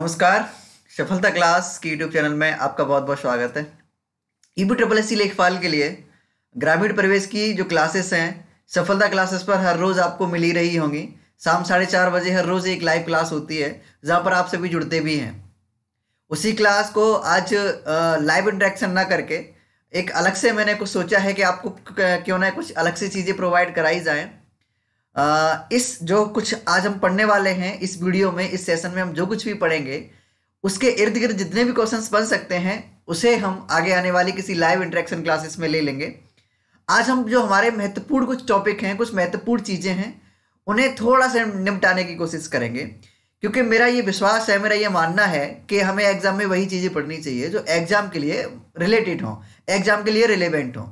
नमस्कार सफलता क्लास की यूट्यूब चैनल में आपका बहुत बहुत स्वागत है E B triple S C लेखपाल के लिए ग्रामीण प्रवेश की जो क्लासेस हैं सफलता क्लासेस पर हर रोज़ आपको मिली रही होंगी शाम साढ़े चार बजे हर रोज़ एक लाइव क्लास होती है जहाँ पर आप सभी जुड़ते भी हैं उसी क्लास को आज लाइव इंटरेक्शन ना करके एक अलग से मैंने कुछ सोचा है कि आपको क्यों ना कुछ अलग से चीज़ें प्रोवाइड कराई जाएँ इस जो कुछ आज हम पढ़ने वाले हैं इस वीडियो में इस सेशन में हम जो कुछ भी पढ़ेंगे उसके इर्द गिर्द जितने भी क्वेश्चन बन सकते हैं उसे हम आगे आने वाली किसी लाइव इंटरेक्शन क्लासेस में ले लेंगे आज हम जो हमारे महत्वपूर्ण कुछ टॉपिक हैं कुछ महत्वपूर्ण चीज़ें हैं उन्हें थोड़ा सा निपटाने की कोशिश करेंगे क्योंकि मेरा ये विश्वास है मेरा ये मानना है कि हमें एग्ज़ाम में वही चीज़ें पढ़नी चाहिए जो एग्ज़ाम के लिए रिलेटेड हों एग्ज़ाम के लिए रिलेवेंट हों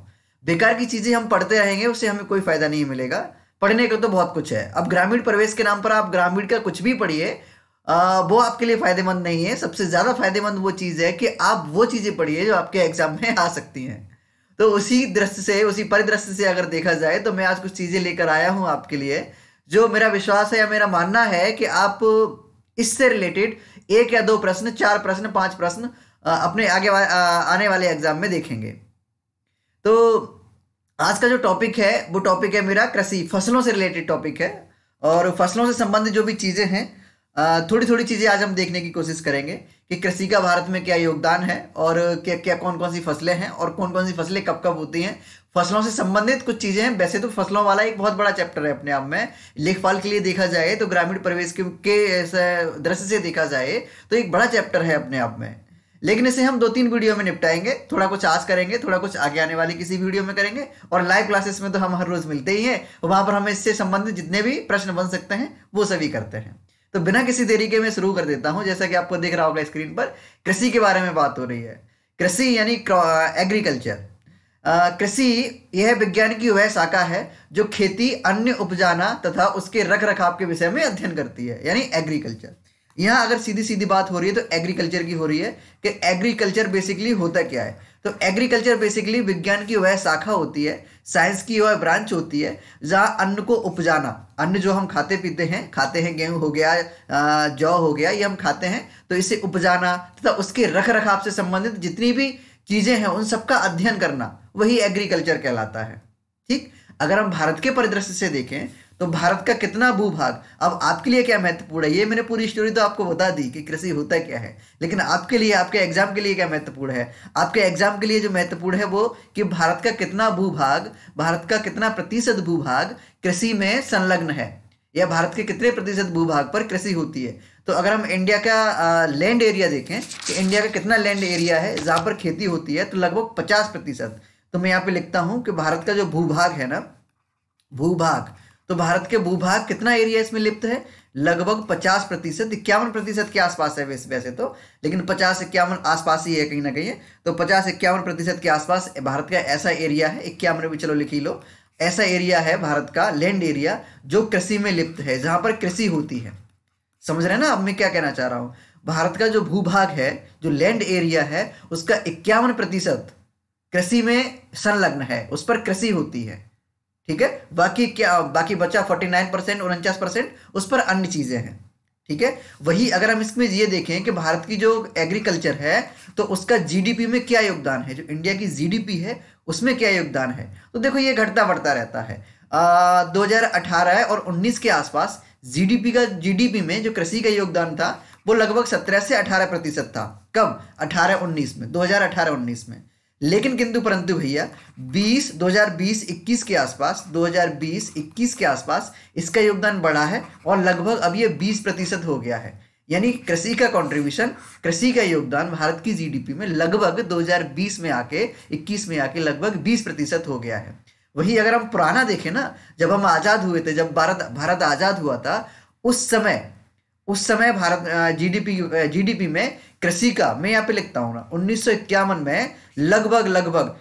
बेकार की चीज़ें हम पढ़ते रहेंगे उससे हमें कोई फ़ायदा नहीं मिलेगा पढ़ने का तो बहुत कुछ है अब ग्रामीण प्रवेश के नाम पर आप ग्रामीण का कुछ भी पढ़िए वो आपके लिए फायदेमंद नहीं है सबसे ज़्यादा फायदेमंद वो चीज़ है कि आप वो चीज़ें पढ़िए जो आपके एग्जाम में आ सकती हैं तो उसी दृष्टि से उसी परिदृश्य से अगर देखा जाए तो मैं आज कुछ चीज़ें लेकर आया हूँ आपके लिए जो मेरा विश्वास है या मेरा मानना है कि आप इससे रिलेटेड एक या दो प्रश्न चार प्रश्न पांच प्रश्न अपने आगे वा, आने वाले एग्जाम में देखेंगे तो आज का जो टॉपिक है वो टॉपिक है मेरा कृषि फसलों से रिलेटेड टॉपिक है और फसलों से संबंधित जो भी चीज़ें हैं थोड़ी थोड़ी चीज़ें आज हम देखने की कोशिश करेंगे कि कृषि का भारत में क्या योगदान है और क्या क्या कौन कौन सी फसलें हैं और कौन कौन सी फसलें कब कब होती हैं फसलों से संबंधित कुछ चीज़ें हैं वैसे तो फसलों वाला एक बहुत बड़ा चैप्टर है अपने आप में लेखपाल के लिए देखा जाए तो ग्रामीण परिवेश के दृश्य से देखा जाए तो एक बड़ा चैप्टर है अपने आप में लेकिन इसे हम दो तीन वीडियो में निपटाएंगे थोड़ा कुछ आज करेंगे थोड़ा कुछ आगे आने वाली किसी वीडियो में करेंगे और लाइव क्लासेस में तो हम हर रोज मिलते ही हैं तो वहां पर हमें इससे संबंधित जितने भी प्रश्न बन सकते हैं वो सभी करते हैं तो बिना किसी देरी के मैं शुरू कर देता हूँ जैसा कि आपको देख रहा होगा स्क्रीन पर कृषि के बारे में बात हो रही है कृषि यानी एग्रीकल्चर कृषि यह विज्ञान की वह शाखा है जो खेती अन्य उपजाना तथा उसके रख रखाव के विषय में अध्ययन करती है यानी एग्रीकल्चर यहाँ अगर सीधी सीधी बात हो रही है तो एग्रीकल्चर की हो रही है कि एग्रीकल्चर बेसिकली होता क्या है तो एग्रीकल्चर बेसिकली विज्ञान की वह शाखा होती है साइंस की वह ब्रांच होती है जहाँ अन्न को उपजाना अन्न जो हम खाते पीते हैं खाते हैं गेहूँ हो गया जौ हो गया ये हम खाते हैं तो इसे उपजाना तथा तो उसके रख रखाव से संबंधित जितनी भी चीज़ें हैं उन सबका अध्ययन करना वही एग्रीकल्चर कहलाता है ठीक अगर हम भारत के परिदृश्य से देखें तो भारत का कितना भूभाग अब आपके लिए क्या महत्वपूर्ण है ये मैंने पूरी स्टोरी तो आपको बता दी कि कृषि होता क्या है लेकिन आपके लिए आपके एग्जाम के लिए क्या महत्वपूर्ण है आपके एग्जाम के लिए जो महत्वपूर्ण है वो कि भारत का कितना भूभाग भारत का कितना प्रतिशत भूभाग कृषि में संलग्न है या भारत के कितने प्रतिशत भूभाग पर कृषि होती है तो अगर हम इंडिया का लैंड एरिया देखें कि इंडिया का कितना लैंड एरिया है जहाँ पर खेती होती है तो लगभग पचास प्रतिशत तो मैं यहाँ पे लिखता हूँ कि भारत का जो भूभाग है ना भूभाग तो भारत के भूभाग कितना एरिया इसमें लिप्त है लगभग पचास प्रतिशत इक्यावन प्रतिशत के आसपास है वैसे वैसे तो लेकिन पचास इक्यावन आसपास ही है कहीं ना कहीं तो पचास इक्यावन प्रतिशत के आसपास भारत का ऐसा एरिया है इक्यावन भी चलो लिखी लो ऐसा एरिया है भारत का लैंड एरिया जो कृषि में लिप्त है जहां पर कृषि होती है समझ रहे हैं ना अब मैं क्या कहना चाह रहा हूं भारत का जो भूभाग है जो लैंड एरिया है उसका इक्यावन प्रतिशत कृषि में संलग्न है उस पर कृषि होती है ठीक है बाकी क्या बाकी बचा फोर्टी नाइन परसेंट उनचास परसेंट उस पर अन्य चीज़ें हैं ठीक है वही अगर हम इसमें ये देखें कि भारत की जो एग्रीकल्चर है तो उसका जीडीपी में क्या योगदान है जो इंडिया की जीडीपी है उसमें क्या योगदान है तो देखो ये घटता बढ़ता रहता है दो हज़ार अठारह और उन्नीस के आसपास जी का जी में जो कृषि का योगदान था वो लगभग सत्रह से अठारह प्रतिशत था कब अठारह उन्नीस में दो हज़ार अठारह उन्नीस में लेकिन किंतु परंतु भैया 20 2020 21 के आसपास 2020 21 के आसपास इसका योगदान बढ़ा है और लगभग अब ये 20 प्रतिशत हो गया है यानी कृषि का कंट्रीब्यूशन कृषि का योगदान भारत की जीडीपी में लगभग 2020 में आके 21 में आके लगभग 20 प्रतिशत हो गया है वही अगर हम पुराना देखें ना जब हम आज़ाद हुए थे जब भारत भारत आज़ाद हुआ था उस समय उस समय भारत जीडीपी जीडीपी में कृषि का मैं यहाँ पे लिखता हूँ ना उन्नीस में लगभग लगभग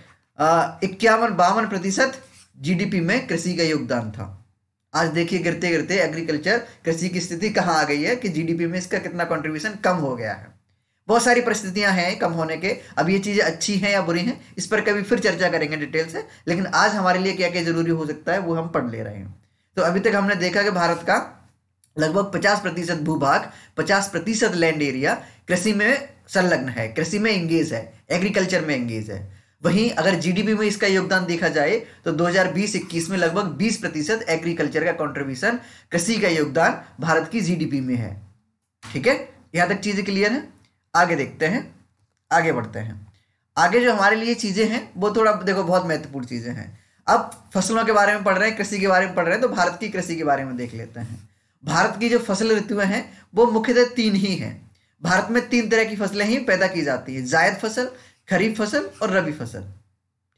इक्यावन बावन प्रतिशत जीडीपी में कृषि का योगदान था आज देखिए गिरते गिरते एग्रीकल्चर कृषि की स्थिति कहाँ आ गई है कि जीडीपी में इसका कितना कंट्रीब्यूशन कम हो गया है बहुत सारी परिस्थितियां हैं कम होने के अब ये चीज़ें अच्छी हैं या बुरी हैं इस पर कभी फिर चर्चा करेंगे डिटेल से लेकिन आज हमारे लिए क्या क्या जरूरी हो सकता है वो हम पढ़ ले रहे हैं तो अभी तक हमने देखा कि भारत का लगभग 50 प्रतिशत भूभाग 50 प्रतिशत लैंड एरिया कृषि में संलग्न है कृषि में एंगेज है एग्रीकल्चर में एंगेज है वहीं अगर जीडीपी में इसका योगदान देखा जाए तो 2020-21 में लगभग 20 प्रतिशत एग्रीकल्चर का कंट्रीब्यूशन कृषि का योगदान भारत की जीडीपी में है ठीक है यहाँ तक चीज़ें क्लियर है आगे देखते हैं आगे बढ़ते हैं आगे जो हमारे लिए चीज़ें हैं वो थोड़ा देखो बहुत महत्वपूर्ण चीज़ें हैं अब फसलों के बारे में पढ़ रहे हैं कृषि के बारे में पढ़ रहे हैं तो भारत की कृषि के बारे में देख लेते हैं भारत की जो फसल ऋतुएं हैं वो मुख्यतः तीन ही हैं भारत में तीन तरह की फसलें ही पैदा की जाती हैं जायद फसल खरीफ फसल और रबी फसल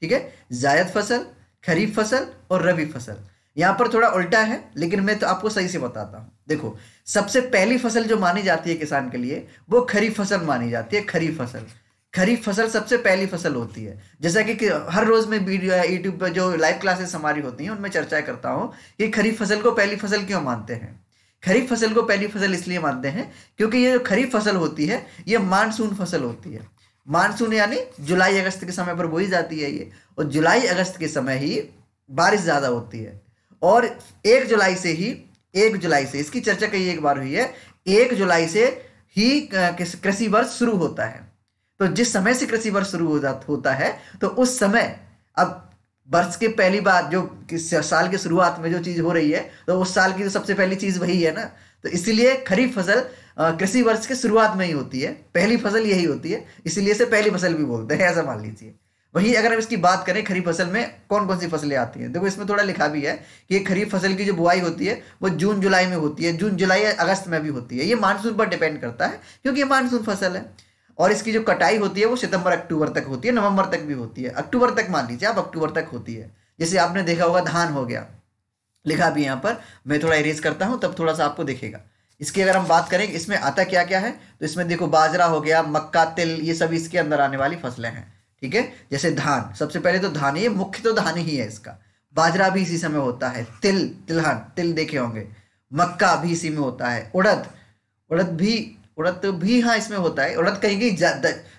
ठीक है जायद फसल खरीफ फसल और रबी फसल यहाँ पर थोड़ा उल्टा है लेकिन मैं तो आपको सही से बताता हूँ देखो सबसे पहली फसल जो मानी जाती है किसान के लिए वो खरीफ फसल मानी जाती है खरीफ फसल खरीफ फसल सबसे पहली फसल होती है जैसा कि, हर रोज में वीडियो या यूट्यूब पर जो लाइव क्लासेस हमारी होती हैं उनमें चर्चा करता हूँ कि खरीफ फसल को पहली फसल क्यों मानते हैं खरीफ फसल को पहली फसल इसलिए मानते हैं क्योंकि ये जो खरीफ फसल होती है ये मानसून फसल होती है मानसून यानी जुलाई अगस्त के समय पर बोई जाती है ये और जुलाई अगस्त के समय ही बारिश ज़्यादा होती है और एक जुलाई से ही एक जुलाई से इसकी चर्चा कई एक बार हुई है एक जुलाई से ही कृषि वर्ष शुरू होता है तो जिस समय से कृषि वर्ष शुरू हो जा होता है तो उस समय अब वर्ष के पहली बार जो साल के शुरुआत में जो चीज़ हो रही है तो उस साल की जो तो सबसे पहली चीज़ वही है ना तो इसीलिए खरीफ फसल कृषि वर्ष के शुरुआत में ही होती है पहली फसल यही होती है इसीलिए से पहली फसल भी बोलते हैं ऐसा मान लीजिए वही अगर हम इसकी बात करें खरीफ फसल में कौन कौन सी फसलें आती हैं देखो इसमें थोड़ा लिखा भी है कि खरीफ फसल की जो बुआई होती है वो जून जुलाई में होती है जून जुलाई अगस्त में भी होती है ये मानसून पर डिपेंड करता है क्योंकि ये मानसून फसल है और इसकी जो कटाई होती है वो सितंबर अक्टूबर तक होती है नवंबर तक भी होती है अक्टूबर तक मान लीजिए आप अक्टूबर तक होती है जैसे आपने देखा होगा धान हो गया लिखा भी यहाँ पर मैं थोड़ा इरेज करता हूँ तब थोड़ा सा आपको दिखेगा इसकी अगर हम बात करें इसमें आता क्या क्या है तो इसमें देखो बाजरा हो गया मक्का तिल ये सब इसके अंदर आने वाली फसलें हैं ठीक है जैसे धान सबसे पहले तो धान ये मुख्य तो धान ही है इसका बाजरा भी इसी समय होता है तिल तिलहन तिल देखे होंगे मक्का भी इसी में होता है उड़द उड़द भी उड़द भी हाँ इसमें होता है उड़द कहीं कहीं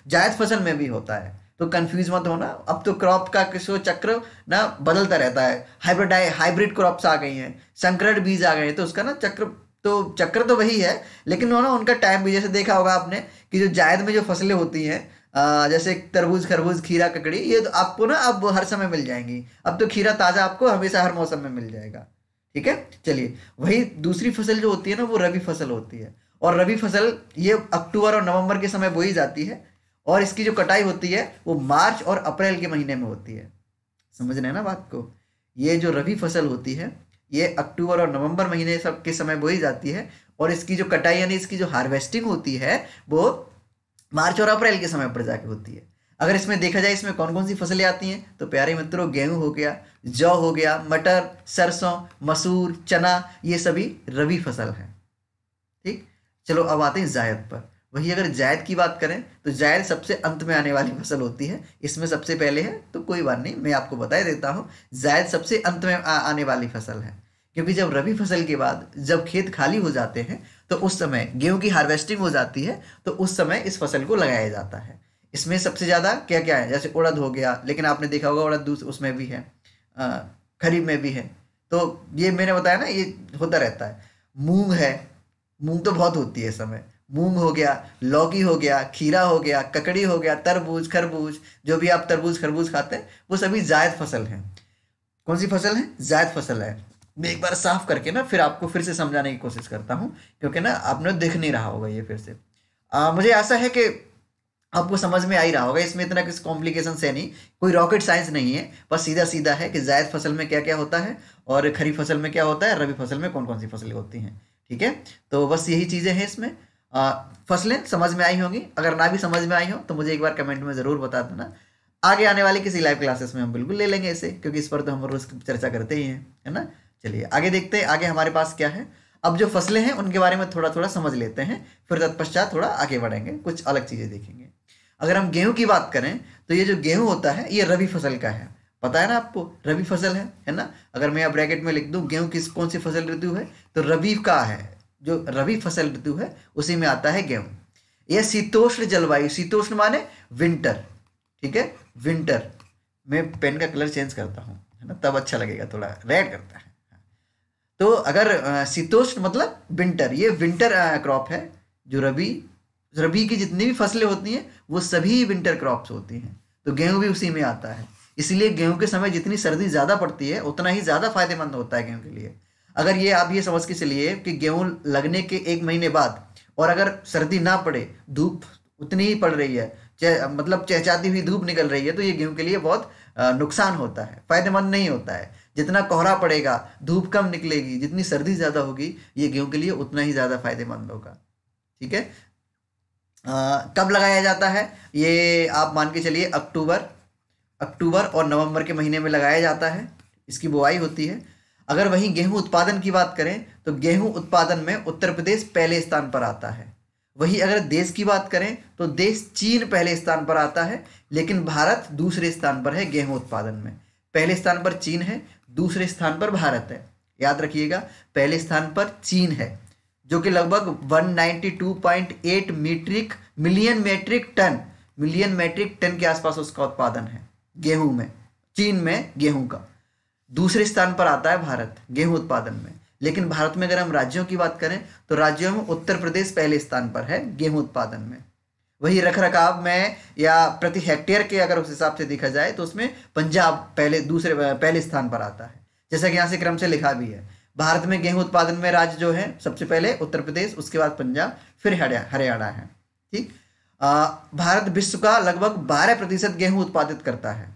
जायद फसल में भी होता है तो कंफ्यूज मत होना अब तो क्रॉप का किसो चक्र ना बदलता रहता है हाइब्रिड हाइब्रिड क्रॉप्स आ गई हैं संकरण बीज आ गए हैं तो उसका ना चक्र तो चक्र तो वही है लेकिन वो ना उनका टाइम भी जैसे देखा होगा आपने कि जो जायद में जो फसलें होती हैं जैसे तरबूज खरबूज खीरा ककड़ी ये तो आपको ना अब हर समय मिल जाएंगी अब तो खीरा ताज़ा आपको हमेशा हर मौसम में मिल जाएगा ठीक है चलिए वही दूसरी फसल जो होती है ना वो रबी फसल होती है और रबी फसल ये अक्टूबर और नवंबर के समय बोई जाती है और इसकी जो कटाई होती है वो मार्च और अप्रैल के महीने में होती है समझ रहे हैं ना बात को ये जो रबी फसल होती है ये अक्टूबर और नवंबर महीने सब के समय बोई जाती है और इसकी जो कटाई यानी इसकी जो हार्वेस्टिंग होती है वो मार्च और अप्रैल के समय पर जाके होती है अगर इसमें देखा जाए इसमें कौन कौन सी फसलें आती हैं तो प्यारे मित्रों गेहूं हो गया जौ हो गया मटर सरसों मसूर चना ये सभी रबी फसल हैं चलो अब आते हैं जायद पर वही अगर जायद की बात करें तो जायद सबसे अंत में आने वाली फसल होती है इसमें सबसे पहले है तो कोई बात नहीं मैं आपको बता देता हूँ जायद सबसे अंत में आ, आने वाली फसल है क्योंकि जब रबी फसल के बाद जब खेत खाली हो जाते हैं तो उस समय गेहूं की हार्वेस्टिंग हो जाती है तो उस समय इस फसल को लगाया जाता है इसमें सबसे ज़्यादा क्या क्या है जैसे उड़द हो गया लेकिन आपने देखा होगा उड़द उसमें भी है खरीफ में भी है तो ये मैंने बताया ना ये होता रहता है मूंग है मूंग तो बहुत होती है समय मूंग हो गया लौकी हो गया खीरा हो गया ककड़ी हो गया तरबूज खरबूज जो भी आप तरबूज खरबूज खाते हैं वो सभी जायद फसल हैं कौन सी फसल है जायद फसल है मैं एक बार साफ करके ना फिर आपको फिर से समझाने की कोशिश करता हूँ क्योंकि ना आपने देख नहीं रहा होगा ये फिर से आ, मुझे ऐसा है कि आपको समझ में आ ही रहा होगा इसमें इतना किस कॉम्प्लिकेशन से नहीं कोई रॉकेट साइंस नहीं है बस सीधा सीधा है कि जायद फसल में क्या क्या होता है और खरीफ फसल में क्या होता है रबी फसल में कौन कौन सी फसलें होती हैं ठीक है तो बस यही चीज़ें हैं इसमें फसलें समझ में आई होंगी अगर ना भी समझ में आई हो तो मुझे एक बार कमेंट में ज़रूर बता देना आगे आने वाली किसी लाइव क्लासेस में हम बिल्कुल ले लेंगे इसे क्योंकि इस पर तो हम रोज़ चर्चा करते ही हैं है ना चलिए आगे देखते हैं आगे हमारे पास क्या है अब जो फसलें हैं उनके बारे में थोड़ा थोड़ा समझ लेते हैं फिर तत्पश्चात थोड़ा आगे बढ़ेंगे कुछ अलग चीज़ें देखेंगे अगर हम गेहूं की बात करें तो ये जो गेहूं होता है ये रबी फसल का है पता है ना आपको रबी फसल है है ना अगर मैं ब्रैकेट में लिख दूं गेहूं किस कौन सी फसल ऋतु है तो रबी का है जो रबी फसल ऋतु है उसी में आता है गेहूं यह शीतोष्ण जलवायु शीतोष्ण माने विंटर ठीक है विंटर मैं पेन का कलर चेंज करता हूँ है ना तब अच्छा लगेगा थोड़ा रेड करता है तो अगर शीतोष्ण मतलब विंटर ये विंटर क्रॉप है जो रबी रबी की जितनी भी फसलें होती हैं वो सभी विंटर क्रॉप्स होती हैं तो गेहूं भी उसी में आता है इसलिए गेहूं के समय जितनी सर्दी ज़्यादा पड़ती है उतना ही ज़्यादा फायदेमंद होता है गेहूं के लिए अगर ये आप ये समझ के चलिए कि गेहूं लगने के एक महीने बाद और अगर सर्दी ना पड़े धूप उतनी ही पड़ रही है चे, मतलब चहचाती हुई धूप निकल रही है तो ये गेहूं के लिए बहुत नुकसान होता है फायदेमंद नहीं होता है जितना कोहरा पड़ेगा धूप कम निकलेगी जितनी सर्दी ज़्यादा होगी ये गेहूं के लिए उतना ही ज़्यादा फायदेमंद होगा ठीक है कब लगाया जाता है ये आप मान के चलिए अक्टूबर अक्टूबर और नवंबर के महीने में लगाया जाता है इसकी बुआई होती है अगर वहीं गेहूं उत्पादन की बात करें तो गेहूं उत्पादन में उत्तर प्रदेश पहले स्थान पर आता है वहीं अगर देश की बात करें तो देश चीन पहले स्थान पर आता है लेकिन भारत दूसरे स्थान पर है गेहूं उत्पादन में पहले स्थान पर चीन है दूसरे स्थान पर भारत है याद रखिएगा पहले स्थान पर चीन है जो कि लगभग 192.8 metric million metric ton million metric ton के आसपास उसका उत्पादन है गेहूं में चीन में गेहूं का दूसरे स्थान पर आता है भारत गेहूं उत्पादन में लेकिन भारत में अगर हम राज्यों की बात करें तो राज्यों में उत्तर प्रदेश पहले स्थान पर है गेहूं उत्पादन में वही रख रखाव में या प्रति हेक्टेयर के अगर उस हिसाब से देखा जाए तो उसमें पंजाब पहले दूसरे पहले स्थान पर आता है जैसा कि यहाँ से क्रम से लिखा भी है भारत में गेहूं उत्पादन में राज्य जो है सबसे पहले उत्तर प्रदेश उसके बाद पंजाब फिर हरियाणा है ठीक भारत विश्व का लगभग बारह प्रतिशत गेहूं उत्पादित करता है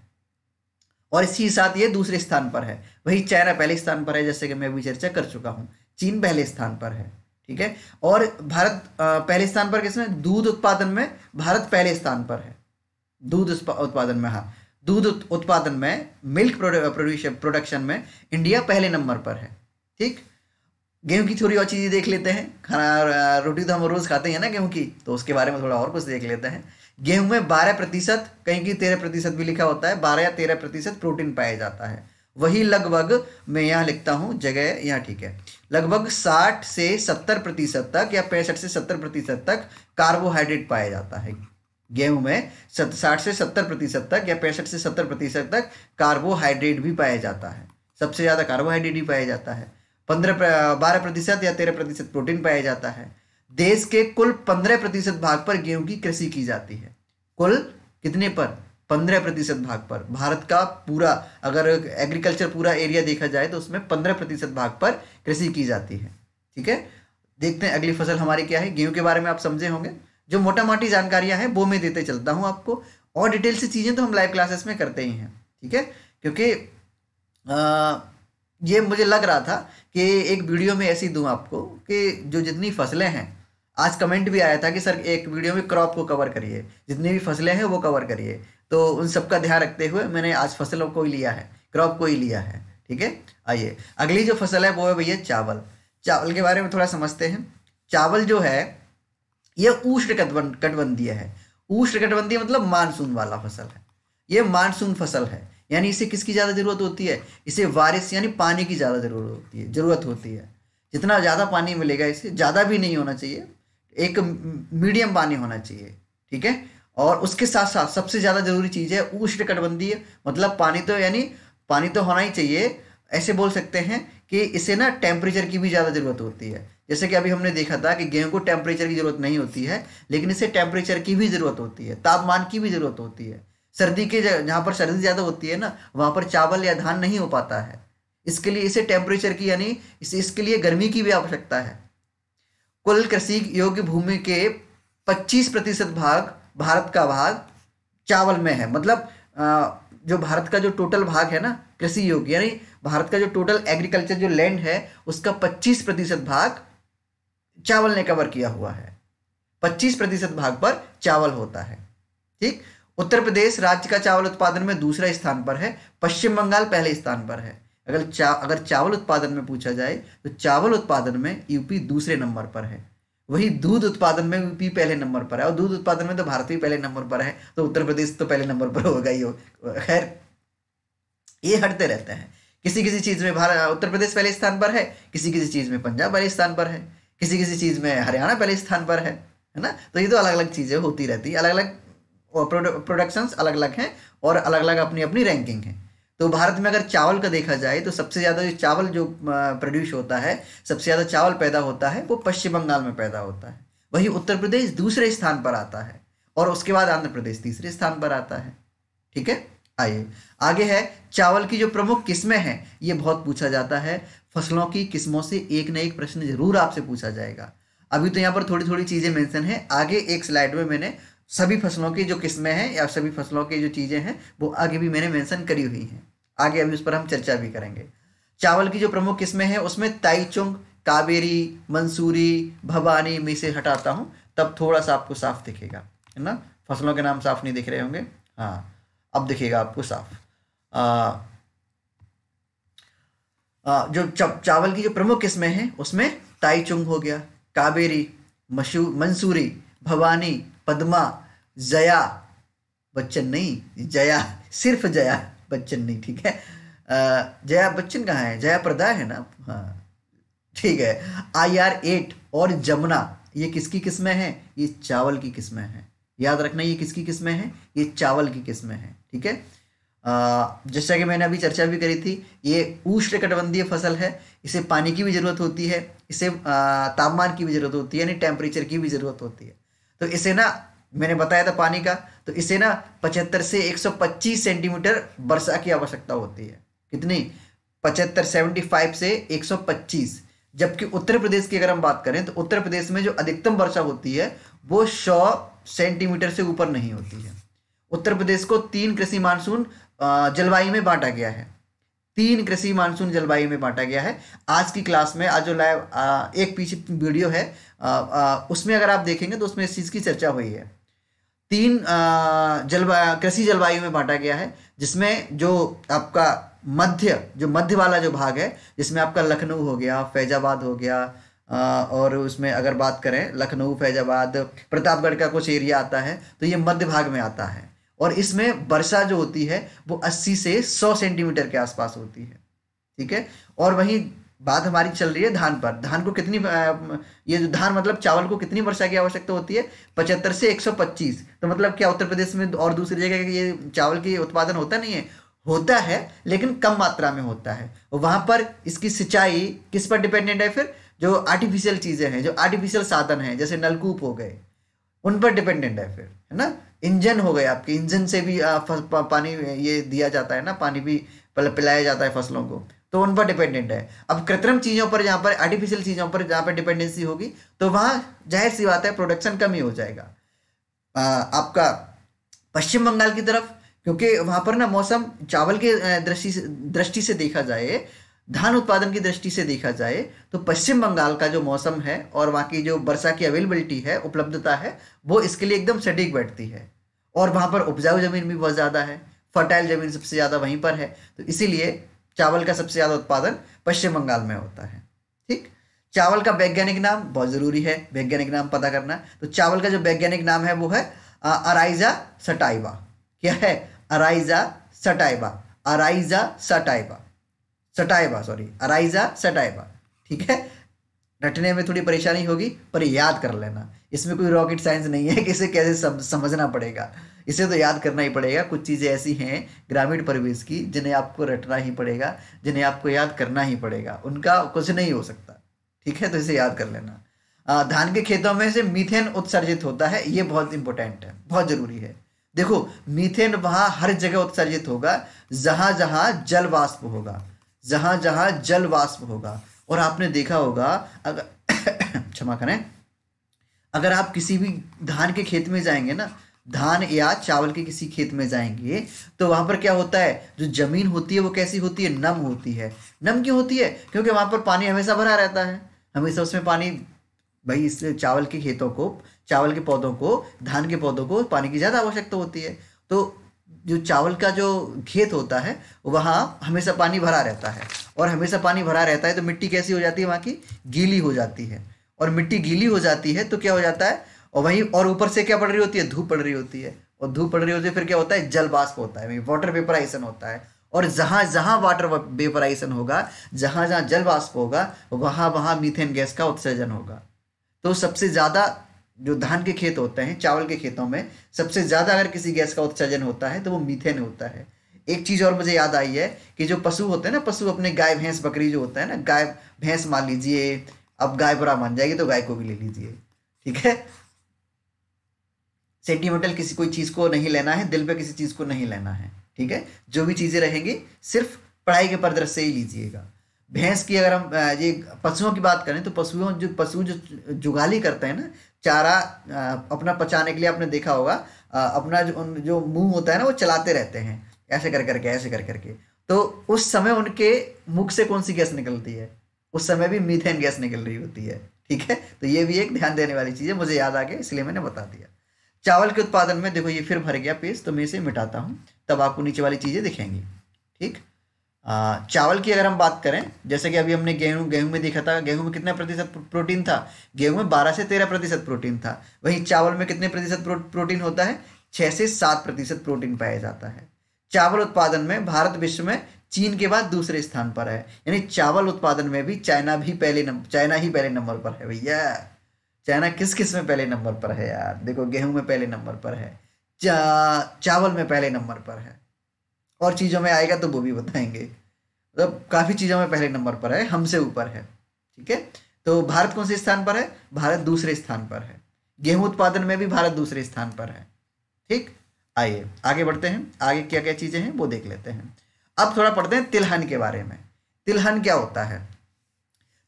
और इसी साथ ये दूसरे स्थान पर है वही चाइना पहले स्थान पर है जैसे कि मैं भी चर्चा कर चुका हूँ चीन पहले स्थान पर है ठीक है और भारत पहले स्थान पर किसमें दूध उत्पादन में भारत पहले स्थान पर है दूध उत्पादन में हाँ दूध उत्पादन में मिल्क प्रोडक्शन में इंडिया पहले नंबर पर है ठीक गेहूं की थोड़ी और चीज़ें देख लेते हैं खाना रोटी तो हम रोज़ खाते हैं ना गेहूं की तो उसके बारे में थोड़ा और कुछ देख लेते हैं गेहूं में बारह प्रतिशत कहीं की तेरह प्रतिशत भी लिखा होता है बारह या तेरह प्रतिशत प्रोटीन पाया जाता है वही लगभग मैं यहाँ लिखता हूँ जगह यहाँ ठीक है लगभग साठ से सत्तर प्रतिशत तक या पैंसठ से सत्तर प्रतिशत तक कार्बोहाइड्रेट पाया जाता है गेहूं में साठ से सत्तर प्रतिशत तक या पैंसठ से सत्तर प्रतिशत तक कार्बोहाइड्रेट भी पाया जाता है सबसे ज़्यादा कार्बोहाइड्रेट ही पाया जाता है पंद्रह बारह प्रतिशत या तेरह प्रतिशत प्रोटीन पाया जाता है देश के कुल पंद्रह प्रतिशत भाग पर गेहूं की कृषि की जाती है कुल कितने पर पंद्रह प्रतिशत भाग पर भारत का पूरा अगर एग्रीकल्चर पूरा एरिया देखा जाए तो उसमें पंद्रह प्रतिशत भाग पर कृषि की जाती है ठीक है देखते हैं अगली फसल हमारी क्या है गेहूं के बारे में आप समझे होंगे जो मोटा मोटी जानकारियां हैं वो मैं देते चलता हूं आपको और डिटेल से चीज़ें तो हम लाइव क्लासेस में करते ही हैं ठीक है क्योंकि आ, ये मुझे लग रहा था कि एक वीडियो में ऐसी दूं आपको कि जो जितनी फसलें हैं आज कमेंट भी आया था कि सर एक वीडियो में क्रॉप को कवर करिए जितनी भी फसलें हैं वो कवर करिए तो उन सबका ध्यान रखते हुए मैंने आज फसलों को ही लिया है क्रॉप को ही लिया है ठीक है आइए अगली जो फसल है वो है भैया चावल चावल के बारे में थोड़ा समझते हैं चावल जो है ये ऊष्ण कटबंधीय है ऊष्ण कटबंधीय मतलब मानसून वाला फसल है ये मानसून फसल है यानी इसे किसकी ज़्यादा ज़रूरत होती है इसे वारिस यानी पानी की ज़्यादा ज़रूरत होती है ज़रूरत होती है जितना ज़्यादा पानी मिलेगा इसे ज़्यादा भी नहीं होना चाहिए एक मीडियम पानी होना चाहिए ठीक है और उसके साथ साथ सबसे ज़्यादा ज़रूरी चीज़ है उष्ण कटबंधीय मतलब पानी तो यानी पानी तो होना ही चाहिए ऐसे बोल सकते हैं कि इसे ना टेम्परेचर की भी ज़्यादा ज़रूरत होती है जैसे कि अभी हमने देखा था कि गेहूं को टेम्परेचर की ज़रूरत नहीं होती है लेकिन इसे टेम्परेचर की भी ज़रूरत होती है तापमान की भी ज़रूरत होती है सर्दी के जहाँ पर सर्दी ज़्यादा होती है ना वहाँ पर चावल या धान नहीं हो पाता है इसके लिए इसे टेम्परेचर की यानी इस, इसके लिए गर्मी की भी आवश्यकता है कुल कृषि योग्य भूमि के 25 प्रतिशत भाग भारत का भाग चावल में है मतलब जो भारत का जो टोटल भाग है ना कृषि योग्य यानी भारत का जो टोटल एग्रीकल्चर जो लैंड है उसका 25 प्रतिशत भाग चावल ने कवर किया हुआ है 25 प्रतिशत भाग पर चावल होता है ठीक उत्तर प्रदेश राज्य का चावल उत्पादन में दूसरा स्थान पर है पश्चिम बंगाल पहले स्थान पर है अगर चा अगर चावल उत्पादन में पूछा जाए तो चावल उत्पादन में यूपी दूसरे नंबर पर है वही दूध उत्पादन में यूपी पहले नंबर पर है और दूध उत्पादन में तो भारत भी पहले नंबर पर है तो उत्तर प्रदेश तो पहले नंबर पर होगा ही हो खैर ये हटते रहते हैं किसी किसी चीज़ में भारत उत्तर प्रदेश पहले स्थान पर है किसी किसी चीज़ में पंजाब पहले स्थान पर है किसी किसी चीज़ में हरियाणा पहले स्थान पर है है ना तो ये तो अलग अलग चीज़ें होती रहती है अलग अलग प्रोडक्शन अलग अलग हैं और अलग अलग अपनी अपनी रैंकिंग है तो भारत में अगर चावल का देखा जाए तो सबसे ज़्यादा जो चावल जो प्रोड्यूस होता है सबसे ज़्यादा चावल पैदा होता है वो पश्चिम बंगाल में पैदा होता है वहीं उत्तर प्रदेश दूसरे स्थान पर आता है और उसके बाद आंध्र प्रदेश तीसरे स्थान पर आता है ठीक है आइए आगे है चावल की जो प्रमुख किस्में हैं ये बहुत पूछा जाता है फसलों की किस्मों से एक न एक प्रश्न जरूर आपसे पूछा जाएगा अभी तो यहाँ पर थोड़ी थोड़ी चीज़ें मेंशन है आगे एक स्लाइड में मैंने सभी फसलों की जो किस्में हैं या सभी फसलों की जो चीज़ें हैं वो आगे भी मैंने मेंशन करी हुई हैं आगे अभी उस पर हम चर्चा भी करेंगे चावल की जो प्रमुख किस्में हैं उसमें ताईचुंग कावेरी मंसूरी भवानी में से हटाता हूँ तब थोड़ा सा आपको साफ दिखेगा है ना फसलों के नाम साफ नहीं दिख रहे होंगे हाँ अब दिखेगा आपको साफ आ, आ, जो चावल की जो प्रमुख किस्में हैं उसमें ताईचुंग हो गया कावेरी मशू मंसूरी भवानी पद्मा जया बच्चन नहीं जया सिर्फ जया बच्चन नहीं ठीक है जया बच्चन कहाँ है जया प्रदा है ना हाँ ठीक है आई आर एट और जमुना ये किसकी किस्में हैं ये चावल की किस्में हैं याद रखना ये किसकी किस्में हैं ये चावल की किस्में हैं ठीक है जैसा कि मैंने अभी चर्चा भी करी थी ये ऊष्ण कटबंधीय फसल है इसे पानी की भी ज़रूरत होती है इसे तापमान की भी ज़रूरत होती है यानी टेम्परेचर की भी ज़रूरत होती है तो इसे ना मैंने बताया था पानी का तो इसे ना पचहत्तर से 125 सेंटीमीटर वर्षा की आवश्यकता होती है कितनी पचहत्तर सेवेंटी फाइव से 125 जबकि उत्तर प्रदेश की अगर हम बात करें तो उत्तर प्रदेश में जो अधिकतम वर्षा होती है वो सौ सेंटीमीटर से ऊपर नहीं होती है उत्तर प्रदेश को तीन कृषि मानसून जलवायु में बांटा गया है तीन कृषि मानसून जलवायु में बांटा गया है आज की क्लास में आज जो लाइव एक पीछे वीडियो है आ, आ, उसमें अगर आप देखेंगे तो उसमें इस चीज़ की चर्चा हुई है तीन जलवा कृषि जलवायु में बांटा गया है जिसमें जो आपका मध्य जो मध्य वाला जो भाग है जिसमें आपका लखनऊ हो गया फैजाबाद हो गया और उसमें अगर बात करें लखनऊ फैजाबाद प्रतापगढ़ का कुछ एरिया आता है तो ये मध्य भाग में आता है और इसमें वर्षा जो होती है वो 80 से 100 सेंटीमीटर के आसपास होती है ठीक है और वहीं बात हमारी चल रही है धान पर धान को कितनी ये जो धान मतलब चावल को कितनी वर्षा की आवश्यकता होती है पचहत्तर से 125 तो मतलब क्या उत्तर प्रदेश में और दूसरी जगह ये चावल की उत्पादन होता नहीं है होता है लेकिन कम मात्रा में होता है वहां पर इसकी सिंचाई किस पर डिपेंडेंट है फिर जो आर्टिफिशियल चीज़ें हैं जो आर्टिफिशियल साधन हैं जैसे नलकूप हो गए उन पर डिपेंडेंट है फिर है ना इंजन हो गए आपके इंजन से भी पानी ये दिया जाता है ना पानी भी पिलाया जाता है फसलों को तो उन पर डिपेंडेंट है अब कृत्रिम चीज़ों पर जहाँ पर आर्टिफिशियल चीज़ों पर जहाँ पर डिपेंडेंसी होगी तो वहाँ जाहिर सी बात है प्रोडक्शन कम ही हो जाएगा आ, आपका पश्चिम बंगाल की तरफ क्योंकि वहाँ पर ना मौसम चावल के दृष्टि से दृष्टि से देखा जाए धान उत्पादन की दृष्टि से देखा जाए तो पश्चिम बंगाल का जो मौसम है और वहाँ की जो वर्षा की अवेलेबिलिटी है उपलब्धता है वो इसके लिए एकदम सटीक बैठती है और वहाँ पर उपजाऊ ज़मीन भी बहुत ज़्यादा है फर्टाइल ज़मीन सबसे ज़्यादा वहीं पर है तो इसीलिए चावल का सबसे ज़्यादा उत्पादन पश्चिम बंगाल में होता है ठीक चावल का वैज्ञानिक नाम बहुत ज़रूरी है वैज्ञानिक नाम पता करना तो चावल का जो वैज्ञानिक नाम है वो है अराइजा सटाइवा क्या है Oryza sativa Oryza sativa sativa sorry Oryza sativa ठीक है रटने में थोड़ी परेशानी होगी पर याद कर लेना इसमें कोई रॉकेट साइंस नहीं है कि इसे कैसे सम, समझना पड़ेगा इसे तो याद करना ही पड़ेगा कुछ चीज़ें ऐसी हैं ग्रामीण परिवेश की जिन्हें आपको रटना ही पड़ेगा जिन्हें आपको याद करना ही पड़ेगा उनका कुछ नहीं हो सकता ठीक है तो इसे याद कर लेना धान के खेतों में से मीथेन उत्सर्जित होता है ये बहुत इंपॉर्टेंट है बहुत ज़रूरी है देखो मीथेन वहाँ हर जगह उत्सर्जित होगा जहाँ जहाँ जल वाष्प होगा जहां जहां जल वाष्प होगा और आपने देखा होगा अगर क्षमा करें अगर आप किसी भी धान के खेत में जाएंगे ना धान या चावल के किसी खेत में जाएंगे तो वहां पर क्या होता है जो ज़मीन होती है वो कैसी होती है नम होती है नम क्यों होती है क्योंकि वहां पर पानी हमेशा भरा रहता है हमेशा उसमें पानी भाई इसलिए चावल के खेतों को चावल के पौधों को धान के पौधों को पानी की ज़्यादा आवश्यकता होती है तो जो चावल का जो खेत होता है वहाँ हमेशा पानी भरा रहता है और हमेशा पानी भरा रहता है तो मिट्टी कैसी हो जाती है वहाँ की गीली हो जाती है और मिट्टी गीली हो जाती है तो क्या हो जाता है और वहीं और ऊपर से क्या पड़ रही होती है धूप पड़ रही होती है और धूप पड़ रही होती है फिर क्या होता है जल बाष्प होता है वाटर वेपराइजेशन होता है और जहाँ जहाँ वाटर वेपराइजेशन होगा जहाँ जहाँ जल बाष्प होगा वहाँ वहाँ मीथेन गैस का उत्सर्जन होगा तो सबसे ज़्यादा जो धान के खेत होते हैं चावल के खेतों में सबसे ज़्यादा अगर किसी गैस का उत्सर्जन होता है तो वो मीथेन होता है एक चीज़ और मुझे याद आई है कि जो पशु होते हैं ना पशु अपने गाय भैंस बकरी जो होता है ना गाय भैंस मान लीजिए अब गाय बुरा मान जाएगी तो गाय को भी ले लीजिए ठीक है सेंटीमेंटल किसी कोई चीज़ को नहीं लेना है दिल पे किसी चीज़ को नहीं लेना है ठीक है जो भी चीज़ें रहेंगी सिर्फ पढ़ाई के परदृश्य ही लीजिएगा भैंस की अगर हम ये पशुओं की बात करें तो पशुओं जो पशु जो जुगाली करते हैं ना चारा अपना पचाने के लिए आपने देखा होगा अपना जो उन जो मुंह होता है ना वो चलाते रहते हैं ऐसे कर करके ऐसे कर करके तो उस समय उनके मुख से कौन सी गैस निकलती है उस समय भी मीथेन गैस निकल रही होती है ठीक है तो ये भी एक ध्यान देने वाली चीज़ है मुझे याद आ गया इसलिए मैंने बता दिया चावल के उत्पादन में देखो ये फिर भर गया पेस्ट तो मैं इसे मिटाता हूँ तब आपको नीचे वाली चीज़ें दिखेंगी ठीक चावल की अगर हम बात करें जैसे कि अभी हमने गेहूं गेहूं में देखा था गेहूं में कितना प्रतिशत प्रोटीन था गेहूं में बारह से तेरह प्रतिशत प्रोटीन था वहीं चावल में कितने प्रतिशत प्रोटीन होता है छः से सात प्रतिशत प्रोटीन पाया जाता है चावल उत्पादन में भारत विश्व में चीन के बाद दूसरे स्थान पर है यानी चावल उत्पादन में भी चाइना भी पहले नंबर चाइना ही पहले नंबर पर है भैया चाइना किस किस में पहले नंबर पर है यार देखो गेहूं में पहले नंबर पर है चावल में पहले नंबर पर है और चीज़ों में आएगा तो वो भी बताएंगे मतलब तो काफ़ी चीज़ों में पहले नंबर पर है हमसे ऊपर है ठीक है तो भारत कौन से स्थान पर है भारत दूसरे स्थान पर है गेहूं उत्पादन में भी भारत दूसरे स्थान पर है ठीक आइए आगे बढ़ते हैं आगे क्या क्या चीज़ें हैं वो देख लेते हैं अब थोड़ा पढ़ते हैं तिलहन के बारे में तिलहन क्या होता है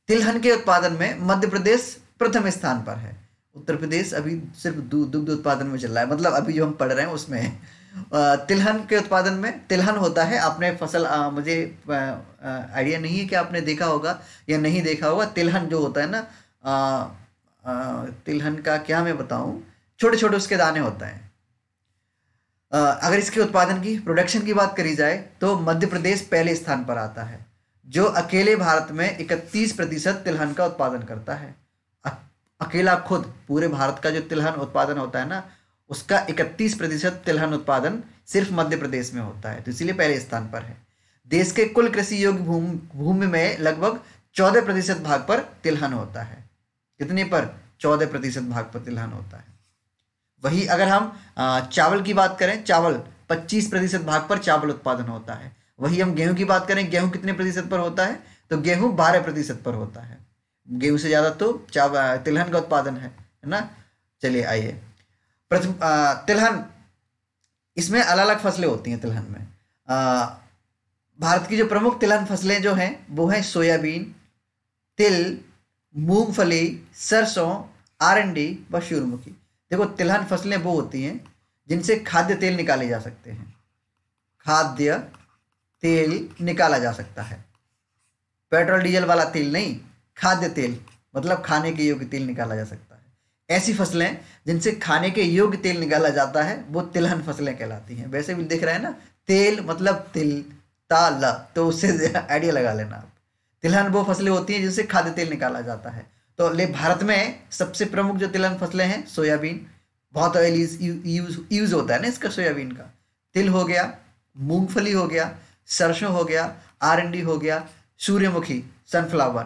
तिलहन के उत्पादन में मध्य प्रदेश प्रथम स्थान पर है उत्तर प्रदेश अभी सिर्फ दुग्ध उत्पादन में चल रहा है मतलब अभी जो हम पढ़ रहे हैं उसमें तिलहन के उत्पादन में तिलहन होता है आपने फसल आ, मुझे आइडिया नहीं है कि आपने देखा होगा या नहीं देखा होगा तिलहन जो होता है ना आ, आ, तिलहन का क्या मैं बताऊं छोटे छोटे उसके दाने होते हैं अगर इसके उत्पादन की प्रोडक्शन की बात करी जाए तो मध्य प्रदेश पहले स्थान पर आता है जो अकेले भारत में इकतीस प्रतिशत तिलहन का उत्पादन करता है अकेला खुद पूरे भारत का जो तिलहन उत्पादन होता है ना उसका 31 प्रतिशत तिलहन उत्पादन सिर्फ मध्य प्रदेश में होता है तो इसीलिए पहले स्थान पर है देश के कुल कृषि योग्य भूमि भूमि में लगभग चौदह प्रतिशत भाग पर तिलहन होता है कितने पर चौदह प्रतिशत भाग पर तिलहन होता है वही अगर हम चावल की बात करें चावल पच्चीस प्रतिशत भाग पर चावल उत्पादन होता है वही हम गेहूं की बात करें गेहूं कितने प्रतिशत पर होता है तो गेहूं बारह प्रतिशत पर होता है गेहूं से ज़्यादा तो चावल तिलहन का उत्पादन है ना चलिए आइए तिलहन इसमें अलग अलग फसलें होती हैं तिलहन में आ, भारत की जो प्रमुख तिलहन फसलें जो हैं वो हैं सोयाबीन तिल मूंगफली सरसों आर एन डी व सूर्यमुखी देखो तिलहन फसलें वो होती हैं जिनसे खाद्य तेल निकाले जा सकते हैं खाद्य तेल निकाला जा सकता है पेट्रोल डीजल वाला तेल नहीं खाद्य तेल मतलब खाने के योग्य तेल निकाला जा सकता है ऐसी फसलें जिनसे खाने के योग्य तेल निकाला जाता है वो तिलहन फसलें कहलाती हैं वैसे भी देख रहे हैं ना तेल मतलब तिल ताल तो उससे आइडिया लगा लेना आप तिलहन वो फसलें होती हैं जिनसे खाद्य तेल निकाला जाता है तो ले भारत में सबसे प्रमुख जो तिलहन फसलें हैं सोयाबीन बहुत ऑयल यूज यूज होता है ना इसका सोयाबीन का तिल हो गया मूंगफली हो गया सरसों हो गया आर हो गया सूर्यमुखी सनफ्लावर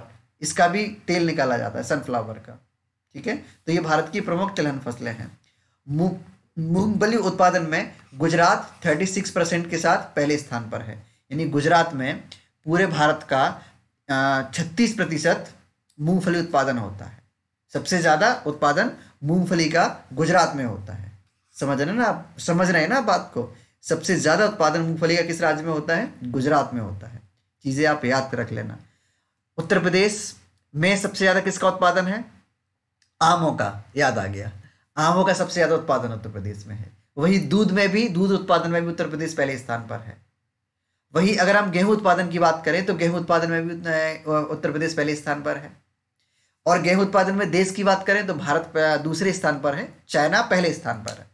इसका भी तेल निकाला जाता है सनफ्लावर का ठीक है तो ये भारत की प्रमुख तिलहन फसलें हैं मूंगफली उत्पादन में गुजरात 36 परसेंट के साथ पहले स्थान पर है यानी गुजरात में पूरे भारत का छत्तीस प्रतिशत मूंगफली उत्पादन होता है सबसे ज़्यादा उत्पादन मूंगफली का गुजरात में होता है समझ रहे ना आप समझ रहे हैं ना बात को सबसे ज़्यादा उत्पादन मूंगफली का किस राज्य में होता है गुजरात में होता है चीज़ें आप याद रख लेना उत्तर प्रदेश में सबसे ज़्यादा किसका उत्पादन है आमों का याद आ गया आमों का सबसे ज़्यादा उत्पादन उत्तर प्रदेश में है वही दूध में भी दूध उत्पादन में भी उत्तर प्रदेश पहले स्थान पर है वही अगर हम गेहूं उत्पादन की बात करें तो गेहूं उत्पादन में भी उत्तर प्रदेश पहले स्थान पर है और गेहूं उत्पादन में देश की बात करें तो भारत दूसरे स्थान पर है चाइना पहले स्थान पर है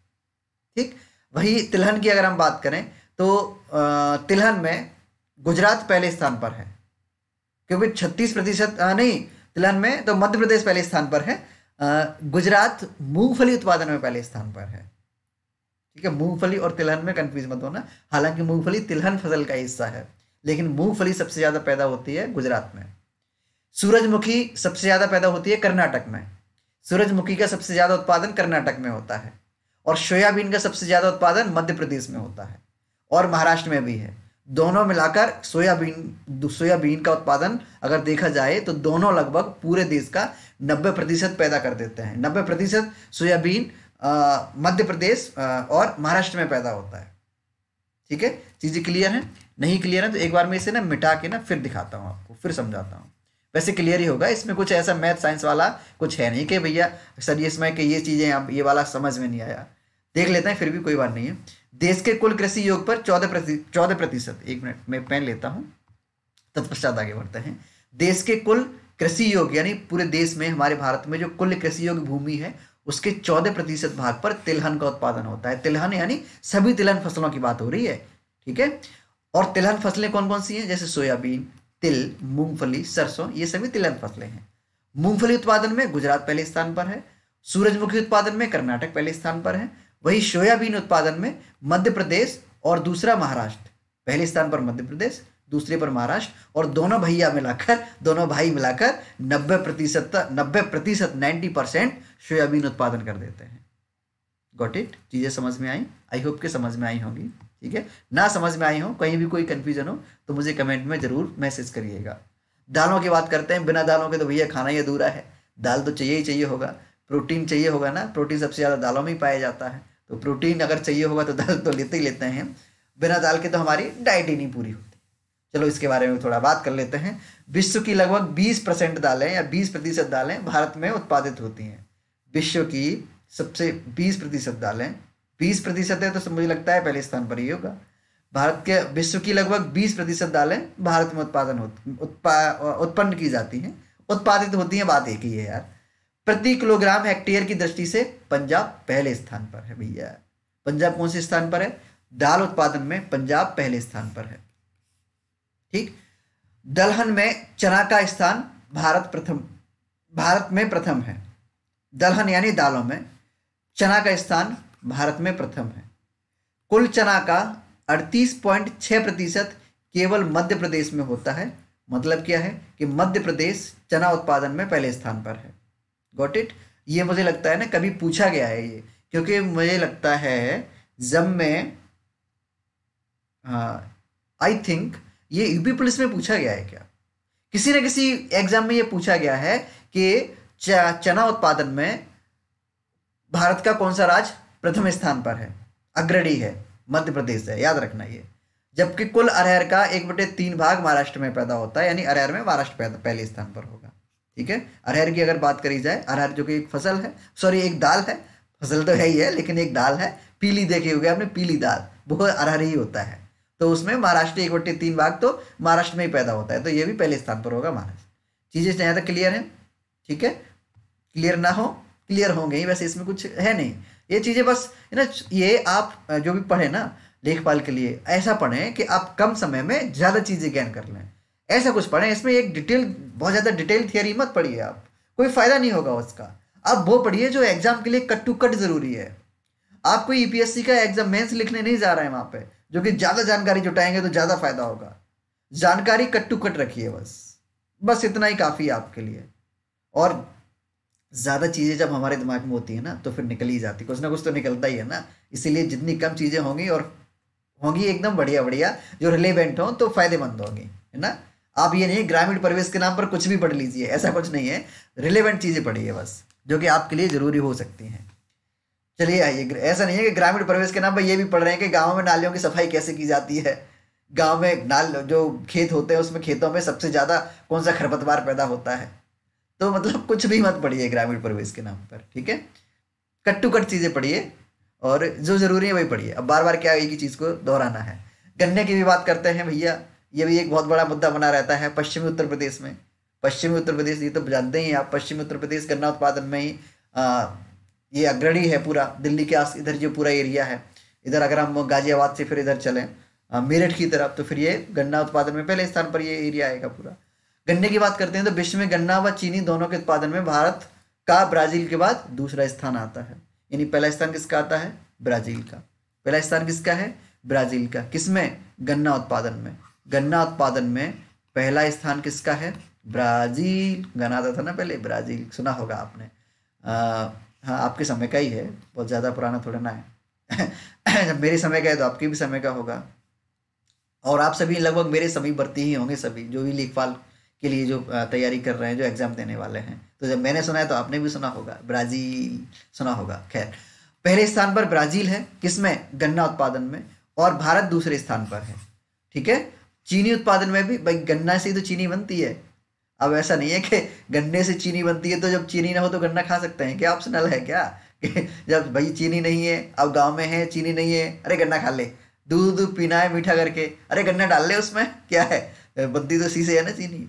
ठीक वही तिलहन की अगर हम बात करें तो तिलहन में गुजरात पहले स्थान पर है क्योंकि छत्तीस प्रतिशत नहीं तिलहन में तो मध्य प्रदेश पहले स्थान पर है गुजरात मूंगफली उत्पादन में पहले स्थान पर है ठीक है मूंगफली और तिलहन में कंफ्यूज मत होना हालांकि मूंगफली तिलहन फसल का हिस्सा है लेकिन मूंगफली सबसे ज़्यादा पैदा होती है गुजरात में सूरजमुखी सबसे ज़्यादा पैदा होती है कर्नाटक में सूरजमुखी का सबसे ज़्यादा उत्पादन कर्नाटक में होता है और सोयाबीन का सबसे ज़्यादा उत्पादन मध्य प्रदेश में होता है और महाराष्ट्र में भी है दोनों मिलाकर सोयाबीन सोयाबीन का उत्पादन अगर देखा जाए तो दोनों लगभग पूरे देश का 90 प्रतिशत पैदा कर देते हैं 90 प्रतिशत सोयाबीन मध्य प्रदेश आ, और महाराष्ट्र में पैदा होता है ठीक है चीज़ें क्लियर हैं नहीं क्लियर है तो एक बार मैं इसे ना मिटा के ना फिर दिखाता हूँ आपको फिर समझाता हूँ वैसे क्लियर ही होगा इसमें कुछ ऐसा मैथ साइंस वाला कुछ है नहीं कि भैया सर इसमें कि ये चीज़ें आप ये वाला समझ में नहीं आया देख लेते हैं फिर भी कोई बात नहीं है देश के कुल कृषि योग पर चौदह चौदह प्रतिशत एक मिनट मैं पेन लेता हूं तत्पश्चात आगे बढ़ते हैं देश के कुल कृषि योग यानी पूरे देश में हमारे भारत में जो कुल कृषि योग भूमि है उसके चौदह प्रतिशत भाग पर तिलहन का उत्पादन होता है तिलहन यानी सभी तिलहन फसलों की बात हो रही है ठीक है और तिलहन फसलें कौन कौन सी हैं जैसे सोयाबीन तिल मूंगफली सरसों ये सभी तिलहन फसलें हैं मूंगफली उत्पादन में गुजरात पहले स्थान पर है सूरजमुखी उत्पादन में कर्नाटक पहले स्थान पर है वही सोयाबीन उत्पादन में मध्य प्रदेश और दूसरा महाराष्ट्र पहले स्थान पर मध्य प्रदेश दूसरे पर महाराष्ट्र और दोनों भैया मिलाकर दोनों भाई मिलाकर नब्बे प्रतिशत नब्बे प्रतिशत नाइन्टी परसेंट सोयाबीन उत्पादन कर देते हैं गॉट इट चीज़ें समझ में आई आई होप के समझ में आई होंगी ठीक है ना समझ में आई हो कहीं भी कोई कन्फ्यूजन हो तो मुझे कमेंट में ज़रूर मैसेज करिएगा दालों की बात करते हैं बिना दालों के तो भैया खाना ही अधूरा है दाल तो चाहिए ही चाहिए होगा प्रोटीन चाहिए होगा ना प्रोटीन सबसे ज़्यादा दालों में ही पाया जाता है तो प्रोटीन अगर चाहिए होगा तो दाल तो लेते ही लेते हैं बिना दाल के तो हमारी डाइट ही नहीं पूरी होती चलो इसके बारे में थोड़ा बात कर लेते हैं विश्व की लगभग 20 परसेंट दालें या 20 प्रतिशत दालें भारत में उत्पादित होती हैं विश्व की सबसे 20 प्रतिशत दालें 20 प्रतिशत है तो मुझे लगता है पहले स्थान पर ही होगा भारत के विश्व की लगभग 20 प्रतिशत दालें भारत में उत्पादन होती उत्पन्न की जाती हैं उत्पादित होती हैं बात एक ही है यार प्रति किलोग्राम हेक्टेयर की दृष्टि से पंजाब पहले स्थान पर है भैया पंजाब कौन से स्थान पर है दाल उत्पादन में पंजाब पहले स्थान पर है ठीक दलहन में चना का स्थान भारत प्रथम भारत में प्रथम है दलहन यानी दालों में चना का स्थान भारत में प्रथम है कुल चना का अड़तीस पॉइंट छः प्रतिशत केवल मध्य प्रदेश में होता है मतलब क्या है कि मध्य प्रदेश चना उत्पादन में पहले स्थान पर है गॉट इट ये मुझे लगता है ना कभी पूछा गया है ये क्योंकि मुझे लगता है जब में आई थिंक ये यूपी पुलिस में पूछा गया है क्या किसी न किसी एग्जाम में ये पूछा गया है कि चना उत्पादन में भारत का कौन सा राज्य प्रथम स्थान पर है अग्रणी है मध्य प्रदेश है याद रखना ये जबकि कुल अरहर का एक बटे तीन भाग महाराष्ट्र में पैदा होता है यानी अरहर में महाराष्ट्र पहले स्थान पर होगा ठीक है अरहर की अगर बात करी जाए अरहर जो कि एक फसल है सॉरी एक दाल है फसल तो है ही है लेकिन एक दाल है पीली देखी होगी आपने पीली दाल वो अरहर ही होता है तो उसमें महाराष्ट्र एक बट्टी तीन भाग तो महाराष्ट्र में ही पैदा होता है तो ये भी पहले स्थान पर होगा महाराष्ट्र चीज़ें चाहे तो क्लियर हैं ठीक है क्लियर ना हो क्लियर होंगे ही वैसे इसमें कुछ है नहीं ये चीज़ें बस ना ये आप जो भी पढ़े ना लेखपाल के लिए ऐसा पढ़ें कि आप कम समय में ज़्यादा चीज़ें ज्ञान कर लें ऐसा कुछ पढ़ें इसमें एक डिटेल बहुत ज़्यादा डिटेल थियरी मत पढ़िए आप कोई फ़ायदा नहीं होगा उसका आप वो पढ़िए जो एग्ज़ाम के लिए कट टू कट ज़रूरी है आपको ई e का एग्ज़ाम मेंस लिखने नहीं जा रहे हैं वहाँ पे जो कि ज़्यादा जानकारी जुटाएंगे तो ज़्यादा फ़ायदा होगा जानकारी कट टू कट रखिए बस बस इतना ही काफ़ी है आपके लिए और ज़्यादा चीज़ें जब हमारे दिमाग में होती है ना तो फिर निकल ही जाती कुछ ना कुछ तो निकलता ही है ना इसीलिए जितनी कम चीज़ें होंगी और होंगी एकदम बढ़िया बढ़िया जो रिलेवेंट हों तो फ़ायदेमंद होंगी है ना आप ये नहीं ग्रामीण परिवेश के नाम पर कुछ भी पढ़ लीजिए ऐसा कुछ नहीं है रिलेवेंट चीज़ें पढ़िए बस जो कि आपके लिए ज़रूरी हो सकती हैं चलिए आइए ऐसा नहीं है कि ग्रामीण परिवेश के नाम पर ये भी पढ़ रहे हैं कि गाँव में नालियों की सफाई कैसे की जाती है गाँव में नाल जो खेत होते हैं उसमें खेतों में सबसे ज़्यादा कौन सा खरपतवार पैदा होता है तो मतलब कुछ भी मत पढ़िए ग्रामीण परिवेश के नाम पर ठीक है कट टू कट चीज़ें पढ़िए और जो ज़रूरी है वही पढ़िए अब बार बार क्या एक ही चीज़ को दोहराना है गन्ने की भी बात करते हैं भैया ये भी एक बहुत बड़ा मुद्दा बना रहता है पश्चिमी उत्तर प्रदेश में पश्चिमी उत्तर प्रदेश ये तो जानते ही आप पश्चिमी उत्तर प्रदेश गन्ना उत्पादन में ही आ, ये अग्रणी है पूरा दिल्ली के आस इधर जो पूरा एरिया है इधर अगर हम गाजियाबाद से फिर इधर चलें मेरठ की तरफ तो फिर ये गन्ना उत्पादन में पहले स्थान पर ये एरिया आएगा पूरा गन्ने की बात करते हैं तो विश्व में गन्ना व चीनी दोनों के उत्पादन में भारत का ब्राजील के बाद दूसरा स्थान आता है यानी पहला स्थान किसका आता है ब्राजील का पहला स्थान किसका है ब्राजील का किसमें गन्ना उत्पादन में गन्ना उत्पादन में पहला स्थान किसका है ब्राज़ील गन्ना आता तो था ना पहले ब्राज़ील सुना होगा आपने हाँ आपके समय का ही है बहुत ज़्यादा पुराना थोड़ा ना है जब मेरे समय का है तो आपके भी समय का होगा और आप सभी लगभग मेरे सभी भर्ती ही होंगे सभी जो भी लेखपाल के लिए जो तैयारी कर रहे हैं जो एग्ज़ाम देने वाले हैं तो जब मैंने सुना है तो आपने भी सुना होगा ब्राज़ील सुना होगा खैर पहले स्थान पर ब्राज़ील है किसमें गन्ना उत्पादन में और भारत दूसरे स्थान पर है ठीक है चीनी उत्पादन में भी भाई गन्ना से ही तो चीनी बनती है अब ऐसा नहीं है कि गन्ने से चीनी बनती है तो जब चीनी ना हो तो गन्ना खा सकते हैं क्या ऑप्शनल है क्या जब भाई चीनी नहीं है अब गांव में है चीनी नहीं है अरे गन्ना खा ले दूध पीना है मीठा करके अरे गन्ना डाल ले उसमें क्या है बनती तो सी से है ना चीनी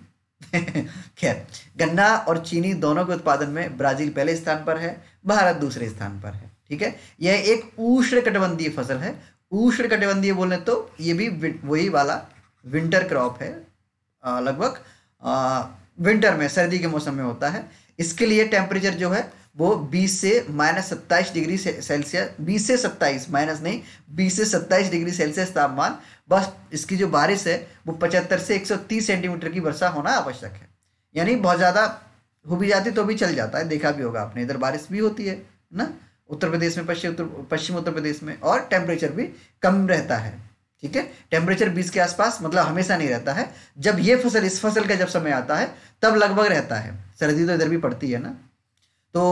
खैर गन्ना और चीनी दोनों के उत्पादन में ब्राजील पहले स्थान पर है भारत दूसरे स्थान पर है ठीक है यह एक उष्ण कटबंधीय फसल है उष्ण कटबंधीय बोले तो ये भी वही वाला विंटर क्रॉप है लगभग विंटर में सर्दी के मौसम में होता है इसके लिए टेम्परेचर जो है वो 20 से माइनस सत्ताईस डिग्री सेल्सियस 20 से 27 माइनस नहीं 20 से 27 डिग्री सेल्सियस तापमान बस इसकी जो बारिश है वो 75 से 130 सेंटीमीटर की वर्षा होना आवश्यक है यानी बहुत ज़्यादा हो भी जाती तो भी चल जाता है देखा भी होगा आपने इधर बारिश भी होती है ना उत्तर प्रदेश में पश्चिम उत्तर पश्चिम उत्तर प्रदेश में और टेम्परेचर भी कम रहता है ठीक है टेम्परेचर बीस के आसपास मतलब हमेशा नहीं रहता है जब ये फसल इस फसल का जब समय आता है तब लगभग रहता है सर्दी तो इधर भी पड़ती है ना तो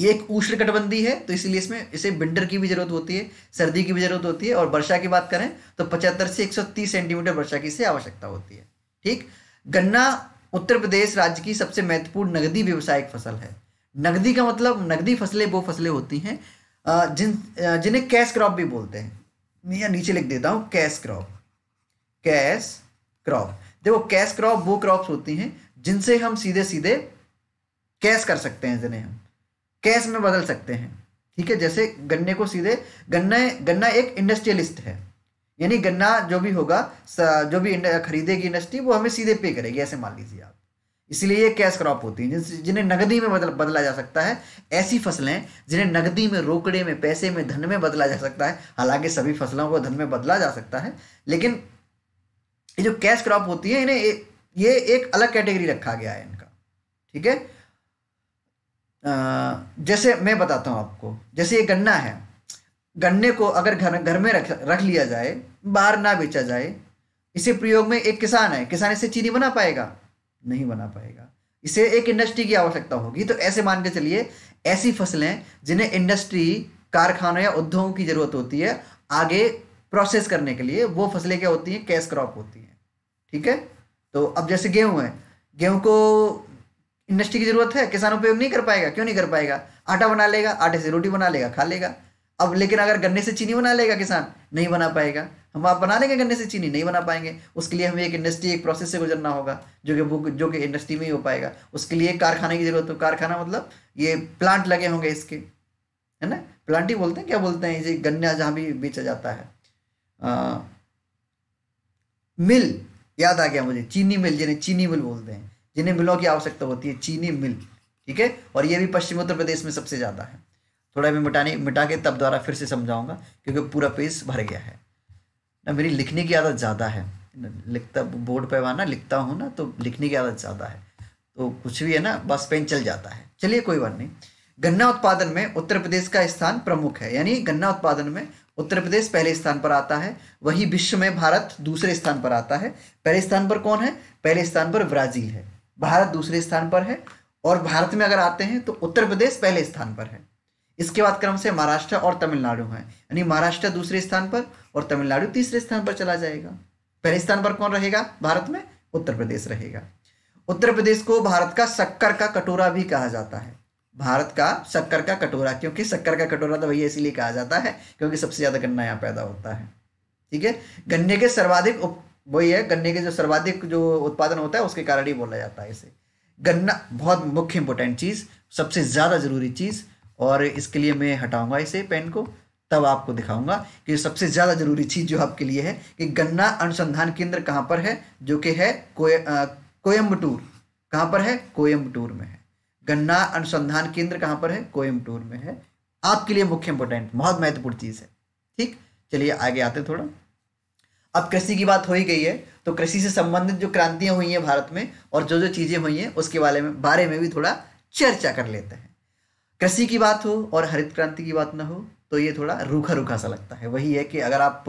ये एक उष्ण कटबंदी है तो इसलिए इसमें इसे विंटर की भी जरूरत होती है सर्दी की भी जरूरत होती है और वर्षा की बात करें तो पचहत्तर से एक सेंटीमीटर वर्षा की से आवश्यकता होती है ठीक गन्ना उत्तर प्रदेश राज्य की सबसे महत्वपूर्ण नगदी व्यवसायिक फसल है नगदी का मतलब नगदी फसलें वो फसलें होती हैं जिन जिन्हें कैश क्रॉप भी बोलते हैं मैं नीचे लिख देता हूँ कैश क्रॉप कैश क्रॉप देखो कैश क्रॉप वो क्रॉप्स होती हैं जिनसे हम सीधे सीधे कैश कर सकते हैं जिन्हें हम कैश में बदल सकते हैं ठीक है जैसे गन्ने को सीधे गन्ना गन्ना एक इंडस्ट्रियलिस्ट है यानी गन्ना जो भी होगा जो भी खरीदेगी इंडस्ट्री वो हमें सीधे पे करेगी ऐसे मान लीजिए आप इसलिए ये कैश क्रॉप होती हैं जिन्हें नगदी में बदल बदला जा सकता है ऐसी फसलें जिन्हें नगदी में रोकड़े में पैसे में धन में बदला जा सकता है हालांकि सभी फसलों को धन में बदला जा सकता है लेकिन ये जो कैश क्रॉप होती है इन्हें ये एक अलग कैटेगरी रखा गया है इनका ठीक है जैसे मैं बताता हूँ आपको जैसे ये गन्ना है गन्ने को अगर घर घर में रख रख लिया जाए बाहर ना बेचा जाए इसे प्रयोग में एक किसान है किसान इससे चीनी बना पाएगा नहीं बना पाएगा इसे एक इंडस्ट्री की आवश्यकता होगी तो ऐसे मान के चलिए ऐसी फसलें जिन्हें इंडस्ट्री कारखानों या उद्योगों की जरूरत होती है आगे प्रोसेस करने के लिए वो फसलें क्या होती हैं कैश क्रॉप होती हैं ठीक है तो अब जैसे गेहूं है गेहूं को इंडस्ट्री की जरूरत है किसान उपयोग नहीं कर पाएगा क्यों नहीं कर पाएगा आटा बना लेगा आटे से रोटी बना लेगा खा लेगा अब लेकिन अगर गन्ने से चीनी बना लेगा किसान नहीं बना पाएगा हम आप बना लेंगे गन्ने से चीनी नहीं बना पाएंगे उसके लिए हमें एक इंडस्ट्री एक प्रोसेस से गुजरना होगा जो कि वो जो कि इंडस्ट्री में ही हो पाएगा उसके लिए कारखाने की जरूरत हो कारखाना मतलब ये प्लांट लगे होंगे इसके है ना प्लांट ही बोलते हैं क्या बोलते हैं इसे गन्ना जहाँ भी बेचा जाता है आ, मिल याद आ गया मुझे चीनी मिल जिन्हें चीनी मिल बोलते हैं जिन्हें मिलों की आवश्यकता होती है चीनी मिल ठीक है और ये भी पश्चिम उत्तर प्रदेश में सबसे ज़्यादा है थोड़ा भी मिटाने मिटा के तब द्वारा फिर से समझाऊंगा क्योंकि पूरा पेज भर गया है ना मेरी लिखने की आदत ज़्यादा है लिखता बोर्ड पे ना लिखता हूँ ना तो लिखने की आदत ज़्यादा है तो कुछ भी है ना बस पेन चल जाता है चलिए कोई बात नहीं गन्ना उत्पादन में उत्तर प्रदेश का स्थान प्रमुख है यानी गन्ना उत्पादन में उत्तर प्रदेश पहले स्थान पर आता है वही विश्व में भारत दूसरे स्थान पर आता है पहले स्थान पर कौन है पहले स्थान पर ब्राजील है भारत दूसरे स्थान पर है और भारत में अगर आते हैं तो उत्तर प्रदेश पहले स्थान पर है इसके बाद क्रम से महाराष्ट्र और तमिलनाडु है यानी महाराष्ट्र दूसरे स्थान पर और तमिलनाडु तीसरे स्थान पर चला जाएगा पहले स्थान पर कौन रहेगा भारत में उत्तर प्रदेश रहेगा उत्तर प्रदेश को भारत का शक्कर का कटोरा भी कहा जाता है भारत का शक्कर का कटोरा क्योंकि शक्कर का कटोरा तो भैया इसीलिए कहा जाता है क्योंकि सबसे ज़्यादा गन्ना यहाँ पैदा होता है ठीक है गन्ने के सर्वाधिक वही है गन्ने के जो सर्वाधिक जो उत्पादन होता है उसके कारण ही बोला जाता है इसे गन्ना बहुत मुख्य इंपॉर्टेंट चीज़ सबसे ज़्यादा ज़रूरी चीज़ और इसके लिए मैं हटाऊंगा इसे पेन को तब आपको दिखाऊंगा कि सबसे ज़्यादा जरूरी चीज़ जो आपके लिए है कि गन्ना अनुसंधान केंद्र कहां पर है जो कि है कोयम्बटूर कहां पर है कोयम्बटूर में है गन्ना अनुसंधान केंद्र कहां पर है कोयम्बटूर में है आपके लिए मुख्य इंपोर्टेंट बहुत महत्वपूर्ण चीज़ है ठीक चलिए आगे आते थोड़ा अब कृषि की बात हो ही गई है तो कृषि से संबंधित जो क्रांतियां हुई हैं भारत में और जो जो चीज़ें हुई हैं उसके बारे में बारे में भी थोड़ा चर्चा कर लेते हैं कृषि की बात हो और हरित क्रांति की बात ना हो तो ये थोड़ा रूखा रूखा सा लगता है वही है कि अगर आप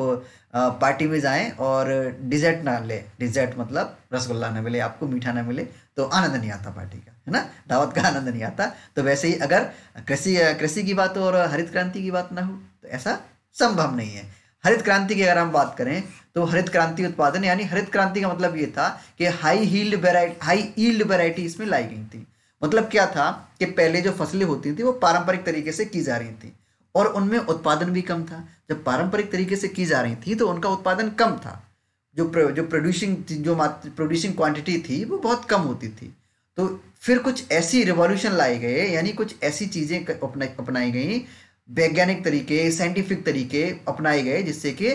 पार्टी में जाएं और डिज़र्ट ना ले डिज़र्ट मतलब रसगुल्ला ना मिले आपको मीठा ना मिले तो आनंद नहीं आता पार्टी का है ना दावत का आनंद नहीं आता तो वैसे ही अगर कृषि कृषि की बात हो और हरित क्रांति की बात ना हो तो ऐसा संभव नहीं है हरित क्रांति की अगर हम बात करें तो हरित क्रांति उत्पादन यानी हरित क्रांति का मतलब ये था कि high yield high yield variety इसमें लाई गई थी मतलब क्या था कि पहले जो फसलें होती थी वो पारंपरिक तरीके से की जा रही थी और उनमें उत्पादन भी कम था जब पारंपरिक तरीके से की जा रही थी तो उनका उत्पादन कम था जो प्र, जो प्रोड्यूसिंग जो प्रोड्यूसिंग क्वांटिटी थी वो बहुत कम होती थी तो फिर कुछ ऐसी रिवॉल्यूशन लाए गए यानी कुछ ऐसी चीज़ें अपना अपनाई गई वैज्ञानिक तरीके साइंटिफिक तरीके अपनाए गए जिससे कि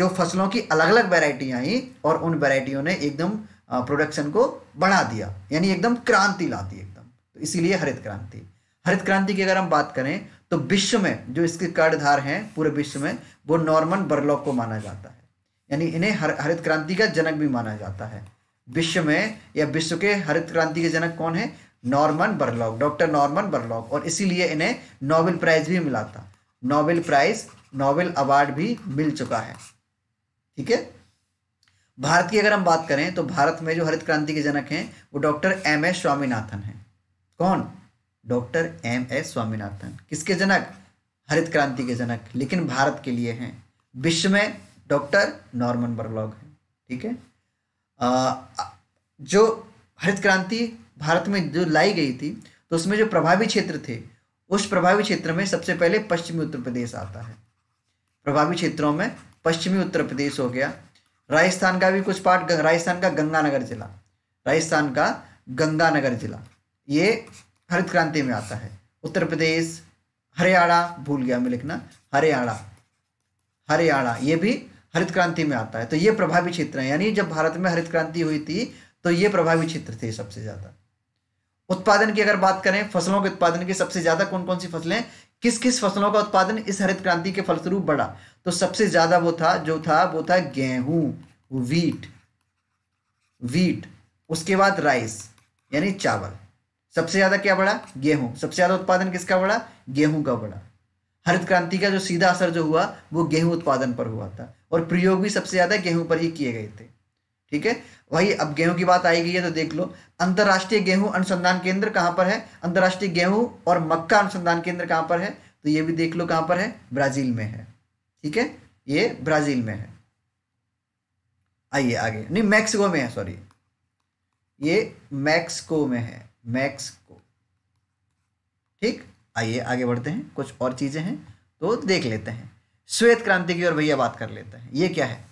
जो फसलों की अलग अलग वैरायटी आई और उन वैरायटियों ने एकदम प्रोडक्शन को बढ़ा दिया यानी एकदम क्रांति ला दी एकदम तो इसीलिए हरित क्रांति हरित क्रांति की अगर हम बात करें तो विश्व में जो इसके कर्णधार हैं पूरे विश्व में वो नॉर्मन बर्लॉक को माना जाता है यानी इन्हें हर हरित क्रांति का जनक भी माना जाता है विश्व में या विश्व के हरित क्रांति के जनक कौन है Norman Borlaug doctor Norman Borlaug और इसीलिए इन्हें नोबेल प्राइज भी मिला था नोबेल प्राइज नोबेल अवार्ड भी मिल चुका है ठीक है भारत की अगर हम बात करें तो भारत में जो हरित क्रांति के जनक हैं वो डॉक्टर एम एस स्वामीनाथन हैं कौन डॉक्टर एम एस स्वामीनाथन किसके जनक हरित क्रांति के जनक लेकिन भारत के लिए हैं विश्व में डॉक्टर नॉर्मन बर्लॉग हैं ठीक है जो हरित क्रांति भारत में जो लाई गई थी तो उसमें जो प्रभावी क्षेत्र थे उस प्रभावी क्षेत्र में सबसे पहले पश्चिमी उत्तर प्रदेश आता है प्रभावी क्षेत्रों में पश्चिमी उत्तर प्रदेश हो गया राजस्थान का भी कुछ पार्ट राजस्थान का गंगानगर जिला राजस्थान का गंगानगर जिला ये हरित क्रांति में आता है उत्तर प्रदेश हरियाणा भूल गया मैं लिखना हरियाणा हरियाणा ये भी हरित क्रांति में आता है तो ये प्रभावी क्षेत्र है यानी जब भारत में हरित क्रांति हुई थी तो ये प्रभावी क्षेत्र थे सबसे ज़्यादा उत्पादन की अगर बात करें फसलों के उत्पादन की सबसे ज़्यादा कौन कौन सी फसलें किस किस फसलों का उत्पादन इस हरित क्रांति के फलस्वरूप बढ़ा तो सबसे ज़्यादा वो था जो था वो था गेहूं वीट वीट उसके बाद राइस यानी चावल सबसे ज़्यादा क्या बढ़ा गेहूं सबसे ज़्यादा उत्पादन किसका बढ़ा गेहूं का बढ़ा हरित क्रांति का जो सीधा असर जो हुआ वो गेहूं उत्पादन पर हुआ था और प्रयोग भी सबसे ज़्यादा गेहूं पर ही किए गए थे ठीक है वही अब गेहूं की बात आई गई है तो देख लो अंतर्राष्ट्रीय गेहूं अनुसंधान केंद्र कहां पर है अंतर्राष्ट्रीय गेहूं और मक्का अनुसंधान केंद्र कहां पर है तो ये भी देख लो कहां पर है ब्राजील में है ठीक है ये ब्राजील में है आइए आगे नहीं मैक्सिको में है सॉरी ये मैक्सिको में है मैक्स को ठीक आइए आगे बढ़ते हैं कुछ और चीज़ें हैं तो देख लेते हैं श्वेत क्रांति की और भैया बात कर लेते हैं ये क्या है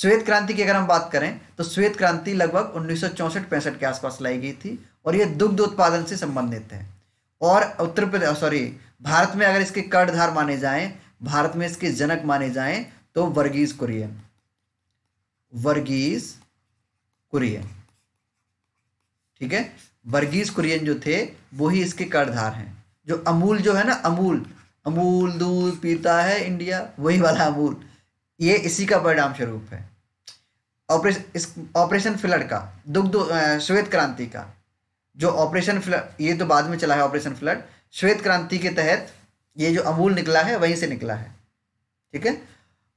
श्वेत क्रांति की अगर हम बात करें तो श्वेत क्रांति लगभग उन्नीस सौ के आसपास लाई गई थी और ये दुग्ध उत्पादन से संबंधित है और उत्तर प्रदेश सॉरी भारत में अगर इसके कर्णधार माने जाए भारत में इसके जनक माने जाए तो वर्गीज कुरियन वर्गीज कुरियन ठीक है वर्गीज कुरियन जो थे वो ही इसके कर्धार हैं जो अमूल जो है ना अमूल अमूल दूध पीता है इंडिया वही वाला अमूल ये इसी का परिणाम स्वरूप है ऑपरेशन इस ऑपरेशन फ्लड का दुग्ध श्वेत क्रांति का जो ऑपरेशन फ्लड ये तो बाद में चला है ऑपरेशन फ्लड श्वेत क्रांति के तहत ये जो अमूल निकला है वहीं से निकला है ठीक है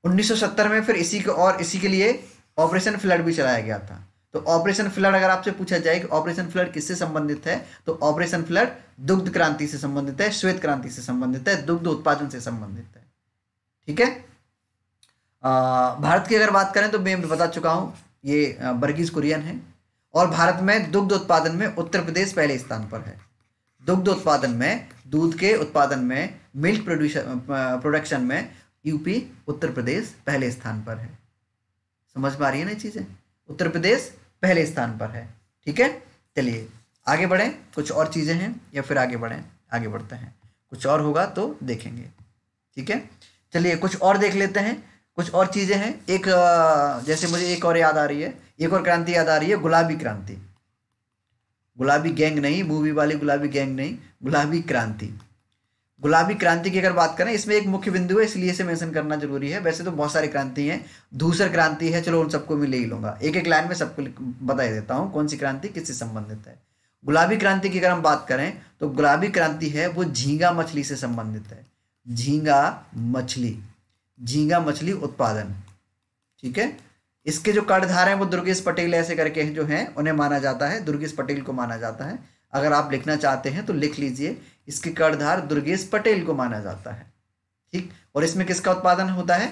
1970 में फिर इसी को और इसी के लिए ऑपरेशन फ्लड भी चलाया गया था तो ऑपरेशन फ्लड अगर आपसे पूछा जाए कि ऑपरेशन फ्लड किससे संबंधित है तो ऑपरेशन फ्लड दुग्ध क्रांति से संबंधित है श्वेत क्रांति से संबंधित है दुग्ध उत्पादन से संबंधित है ठीक है भारत की अगर बात करें तो मैं बता चुका हूं ये बर्गीज कुरियन है और भारत में दुग्ध उत्पादन में उत्तर प्रदेश पहले स्थान पर है दुग्ध उत्पादन में दूध के उत्पादन में मिल्क प्रोड्यूशन प्रोडक्शन में यूपी उत्तर प्रदेश पहले स्थान पर है समझ पा रही है ना चीज़ें उत्तर प्रदेश पहले स्थान पर है ठीक है चलिए आगे बढ़ें कुछ और चीज़ें हैं या फिर आगे बढ़ें आगे बढ़ते हैं कुछ और होगा तो देखेंगे ठीक है चलिए कुछ और देख लेते हैं कुछ और चीज़ें हैं एक जैसे मुझे एक और याद आ रही है एक और क्रांति याद आ रही है गुलाबी क्रांति गुलाबी गैंग नहीं मूवी वाली गुलाबी गैंग नहीं गुलाबी क्रांति गुलाबी क्रांति की अगर बात करें इसमें एक मुख्य बिंदु है इसलिए इसे मेंशन करना जरूरी है वैसे तो बहुत सारी क्रांति हैं दूसर क्रांति है चलो उन सबको मैं ले ही लूंगा एक एक लाइन में सबको बताई देता हूँ कौन सी क्रांति किससे संबंधित है गुलाबी क्रांति की अगर हम बात करें तो गुलाबी क्रांति है वो झींगा मछली से संबंधित है झींगा मछली झींगा मछली उत्पादन ठीक है इसके जो कर्णधार हैं वो दुर्गेश पटेल ऐसे करके जो हैं उन्हें माना जाता है दुर्गेश पटेल को माना जाता है अगर आप लिखना चाहते हैं तो लिख लीजिए इसके कर्णधार दुर्गेश पटेल को माना जाता है ठीक और इसमें किसका उत्पादन होता है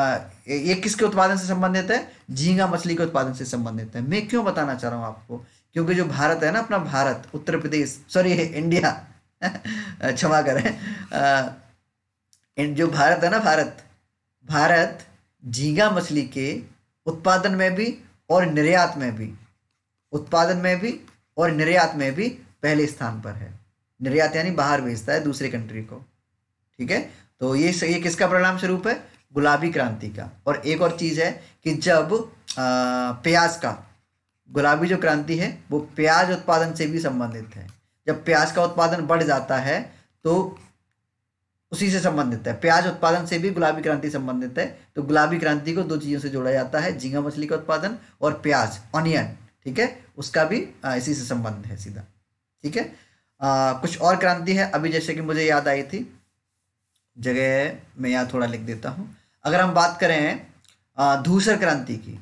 आ, ये किसके उत्पादन से संबंधित है झींगा मछली के उत्पादन से संबंधित है मैं क्यों बताना चाह रहा हूँ आपको क्योंकि जो भारत है ना अपना भारत उत्तर प्रदेश सॉरी इंडिया क्षमा करें जो भारत है ना भारत भारत झींगा मछली के उत्पादन में भी और निर्यात में भी उत्पादन में भी और निर्यात में भी पहले स्थान पर है निर्यात यानी बाहर भेजता है दूसरे कंट्री को ठीक है तो ये ये किसका परिणाम स्वरूप है गुलाबी क्रांति का और एक और चीज़ है कि जब प्याज का गुलाबी जो क्रांति है वो प्याज उत्पादन से भी संबंधित है जब प्याज का उत्पादन बढ़ जाता है तो उसी से संबंधित है प्याज उत्पादन से भी गुलाबी क्रांति संबंधित है तो गुलाबी क्रांति को दो चीज़ों से जोड़ा जाता है झींगा मछली का उत्पादन और प्याज ऑनियन ठीक है उसका भी इसी से संबंध है सीधा ठीक है आ, कुछ और क्रांति है अभी जैसे कि मुझे याद आई थी जगह मैं यहाँ थोड़ा लिख देता हूँ अगर हम बात करें धूसर क्रांति की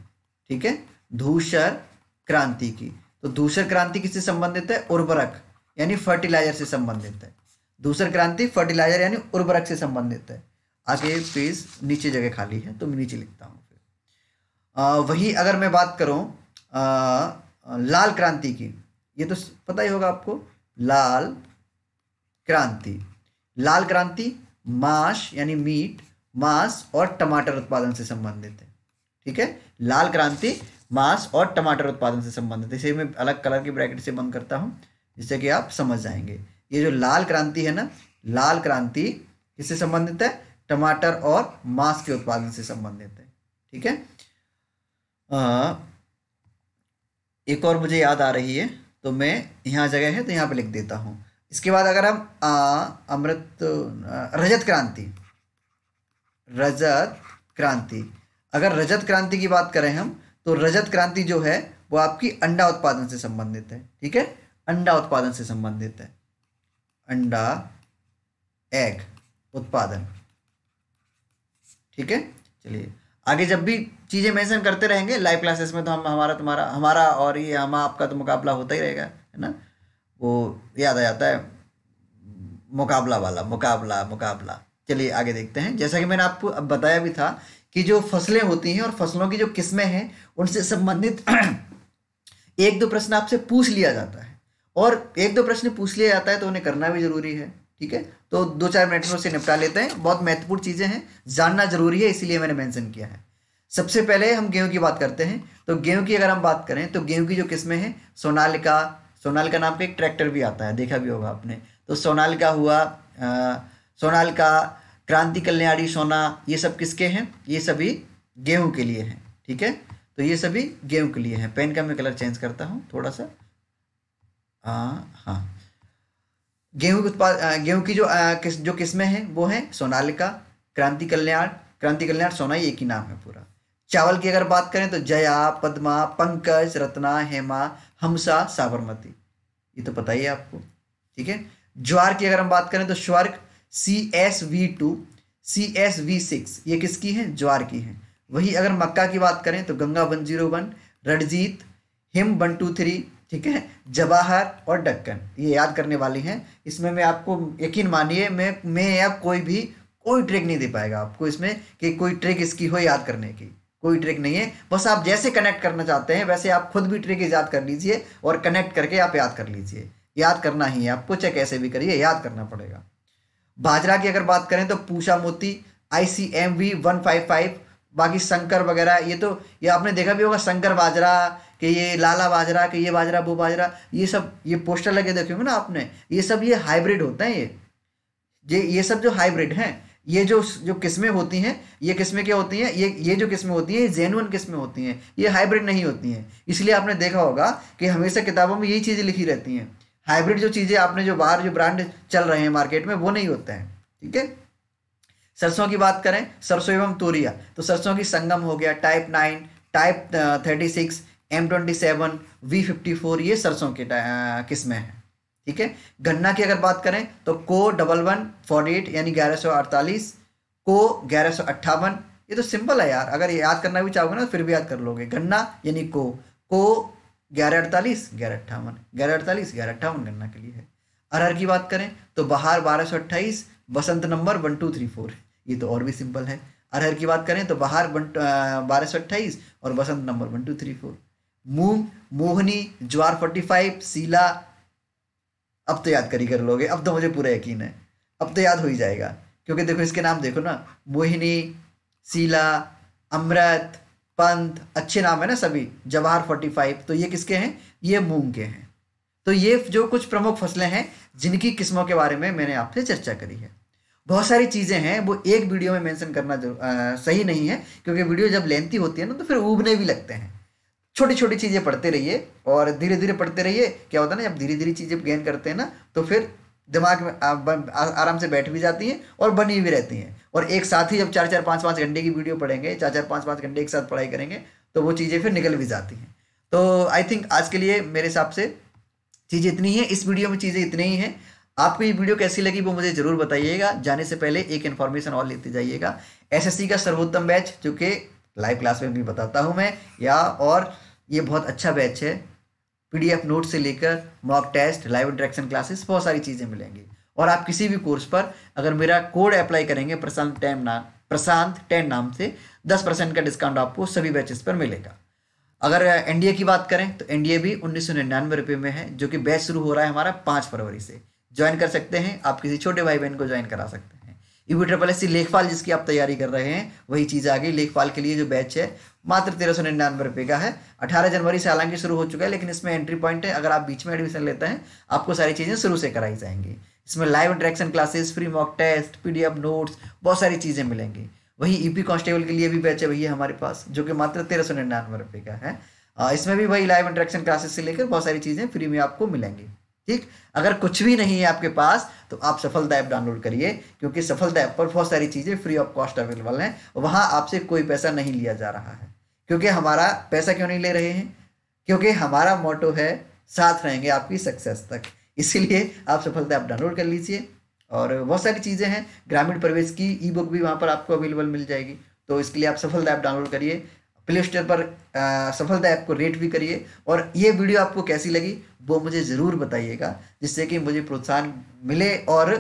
ठीक है धूसर क्रांति की तो धूसर क्रांति किससे संबंधित है उर्वरक यानी फर्टिलाइजर से संबंधित है धूसर क्रांति फर्टिलाइजर यानी उर्वरक से संबंधित है आगे पेज नीचे जगह खाली है तो मैं नीचे लिखता हूँ फिर आ, वही अगर मैं बात करूँ लाल क्रांति की ये तो पता ही होगा आपको लाल क्रांति लाल क्रांति मांस यानी मीट मांस और टमाटर उत्पादन से संबंधित है ठीक है लाल क्रांति मांस और टमाटर उत्पादन से संबंधित है इसे मैं अलग कलर की ब्रैकेट से बंद करता हूँ जिससे कि आप समझ जाएंगे ये जो लाल क्रांति है ना लाल क्रांति किससे संबंधित है टमाटर और मांस के उत्पादन से संबंधित है ठीक है एक और मुझे याद आ रही है तो मैं यहाँ जगह है तो यहाँ पे लिख देता हूँ इसके बाद अगर हम अमृत रजत क्रांति रजत क्रांति अगर रजत क्रांति की बात करें हम तो रजत क्रांति जो है वो आपकी अंडा उत्पादन से संबंधित है ठीक है अंडा उत्पादन से संबंधित है अंडा एग उत्पादन ठीक है चलिए आगे जब भी चीज़ें मेंशन करते रहेंगे लाइव क्लासेस में तो हम हमारा तुम्हारा हमारा और ये हम आपका तो मुकाबला होता ही रहेगा है ना वो याद आ जाता है मुकाबला वाला मुकाबला मुकाबला चलिए आगे देखते हैं जैसा कि मैंने आपको अब बताया भी था कि जो फसलें होती हैं और फसलों की जो किस्में हैं उनसे संबंधित एक दो प्रश्न आपसे पूछ लिया जाता है और एक दो प्रश्न पूछ लिया जाता है तो उन्हें करना भी ज़रूरी है ठीक है तो दो चार मिनट में उसे निपटा लेते हैं बहुत महत्वपूर्ण चीज़ें हैं जानना जरूरी है इसीलिए मैंने मैंशन किया है सबसे पहले हम गेहूं की बात करते हैं तो गेहूं की अगर हम बात करें तो गेहूं की जो किस्में हैं सोनालिका सोनालिका नाम का एक ट्रैक्टर भी आता है देखा भी होगा आपने तो सोनालिका हुआ आ, सोनालिका क्रांति कल्याणी सोना ये सब किसके हैं ये सभी गेहूं के लिए हैं ठीक है तो ये सभी गेहूं के लिए हैं पेन का मैं कलर चेंज करता हूँ थोड़ा सा हाँ हाँ गेहूं उत्पाद गेहूं की जो किस जो किस्में हैं वो हैं सोनालिका क्रांति कल्याण क्रांति कल्याण सोना ये एक ही नाम है पूरा चावल की अगर बात करें तो जया पद्मा पंकज रत्ना हेमा हमसा साबरमती ये तो पता ही है आपको ठीक है ज्वार की अगर हम बात करें तो स्वर्ग C S V two C S V six ये किसकी है ज्वार की है वही अगर मक्का की बात करें तो Ganga one zero one Ranjit हिम वन टू थ्री ठीक है जवाहर और डक्कन ये याद करने वाली हैं इसमें मैं आपको यकीन मानिए मैं मैं या कोई भी कोई ट्रिक नहीं दे पाएगा आपको इसमें कि कोई ट्रिक इसकी हो याद करने की कोई ट्रिक नहीं है बस आप जैसे कनेक्ट करना चाहते हैं वैसे आप खुद भी ट्रिक याद कर लीजिए और कनेक्ट करके आप याद कर लीजिए याद करना ही है आपको चेक ऐसे भी करिए याद करना पड़ेगा बाजरा की अगर बात करें तो Pusa Moti I C M V one five five बाकी शंकर वगैरह ये तो ये आपने देखा भी होगा शंकर बाजरा कि ये लाला बाजरा कि ये बाजरा वो बाजरा ये सब ये पोस्टर लगे देखे होंगे ना आपने ये सब ये हाइब्रिड होते हैं ये ये ये सब जो हाइब्रिड हैं ये जो जो किस्में होती हैं ये किस्में क्या होती हैं ये ये जो किस्में होती हैं ये जेनुअन किस्में होती हैं ये हाइब्रिड नहीं होती हैं इसलिए आपने देखा होगा कि हमेशा किताबों में यही चीज़ें लिखी रहती हैं हाइब्रिड जो चीज़ें आपने जो बाहर जो ब्रांड चल रहे हैं मार्केट में वो नहीं होते हैं ठीक है सरसों की बात करें सरसों एवं तोरिया तो सरसों की संगम हो गया type nine type thirty six M twenty seven V fifty four ये सरसों के किस्में हैं ठीक है गन्ना की अगर बात करें तो को डबल वन फोर्टी एट यानी ग्यारह सौ अड़तालीस को ग्यारह सौ अट्ठावन ये तो सिंपल है यार अगर याद करना भी चाहोगे ना तो फिर भी याद कर लोगे गन्ना यानी को को ग्यारह अड़तालीस ग्यारह अट्ठावन ग्यारह अड़तालीस ग्यारह अट्ठावन गन्ना के लिए है अरहर की बात करें तो बहार बारह सौ अट्ठाईस Basant number one two three four ये तो और भी सिंपल है अरहर की बात करें तो बहार बारह सौ अट्ठाईस और Basant number one two three four मूंग मोहनी ज्वार फोर्टी फाइव सीला अब तो याद करी कर लोगे अब तो मुझे पूरा यकीन है अब तो याद हो ही जाएगा क्योंकि देखो इसके नाम देखो ना मोहिनी सीला अमृत पंथ अच्छे नाम है ना सभी जवाहर फोर्टी फाइव तो ये किसके हैं ये मूंग के हैं तो ये जो कुछ प्रमुख फसलें हैं जिनकी किस्मों के बारे में मैंने आपसे चर्चा करी है बहुत सारी चीज़ें हैं वो एक वीडियो में मेंशन करना आ, सही नहीं है क्योंकि वीडियो जब लेंथी होती है ना तो फिर उबने भी लगते हैं छोटी छोटी चीज़ें पढ़ते रहिए और धीरे धीरे पढ़ते रहिए क्या होता है ना जब धीरे धीरे चीज़ें गेन करते हैं ना तो फिर दिमाग में आराम से बैठ भी जाती हैं और बनी भी रहती हैं और एक साथ ही जब चार चार पाँच पाँच घंटे की वीडियो पढ़ेंगे चार चार पाँच पाँच घंटे एक साथ पढ़ाई करेंगे तो वो चीज़ें फिर निकल भी जाती हैं तो आई थिंक आज के लिए मेरे हिसाब से चीज़ें इतनी हैं इस वीडियो में चीज़ें इतनी ही हैं आपको ये वीडियो कैसी लगी वो मुझे जरूर बताइएगा जाने से पहले एक इन्फॉर्मेशन और लेते जाइएगा एसएससी का सर्वोत्तम बैच जो कि लाइव क्लास में भी बताता हूँ मैं या और ये बहुत अच्छा बैच है पीडीएफ नोट से लेकर mock test live interaction classes बहुत सारी चीज़ें मिलेंगी और आप किसी भी कोर्स पर अगर मेरा कोड अप्लाई करेंगे प्रशांत टैम नाम प्रशांत टैन नाम से दस परसेंट का डिस्काउंट आपको सभी बैचेस पर मिलेगा अगर एनडीए की बात करें तो एनडीए भी उन्नीस सौ निन्यानवे रुपये में है जो कि बैच शुरू हो रहा है हमारा पाँच फरवरी से ज्वाइन कर सकते हैं आप किसी छोटे भाई बहन को ज्वाइन करा सकते हैं यू ट्रिपल एस सी लेखपाल जिसकी आप तैयारी कर रहे हैं वही चीज़ आ गई लेखपाल के लिए जो बैच है मात्र तेरह सौ निन्यानवे रुपये का है अठारह जनवरी से हालांकि शुरू हो चुका है लेकिन इसमें एंट्री पॉइंट है अगर आप बीच में एडमिशन लेते हैं आपको सारी चीज़ें शुरू से कराई जाएंगी इसमें live interaction classes free mock test PDF notes बहुत सारी चीज़ें मिलेंगी वही ईपी e कांस्टेबल के लिए भी बैच है भैया हमारे पास जो कि मात्र तेरह सौ निन्यानवे रुपये का है इसमें भी वही लाइव इंटरेक्शन क्लासेस से लेकर बहुत सारी चीज़ें फ्री में आपको मिलेंगी ठीक अगर कुछ भी नहीं है आपके पास तो आप सफलता ऐप डाउनलोड करिए क्योंकि सफलता ऐप पर बहुत सारी चीज़ें फ्री ऑफ कॉस्ट अवेलेबल हैं वहाँ आपसे कोई पैसा नहीं लिया जा रहा है क्योंकि हमारा पैसा क्यों नहीं ले रहे हैं क्योंकि हमारा मोटो है साथ रहेंगे आपकी सक्सेस तक इसीलिए आप सफलता ऐप डाउनलोड कर लीजिए और बहुत सारी चीज़ें हैं ग्रामीण प्रवेश की ई बुक भी वहाँ पर आपको अवेलेबल मिल जाएगी तो इसके लिए आप सफलता ऐप डाउनलोड करिए प्ले स्टोर पर सफलता ऐप को रेट भी करिए और ये वीडियो आपको कैसी लगी वो मुझे ज़रूर बताइएगा जिससे कि मुझे प्रोत्साहन मिले और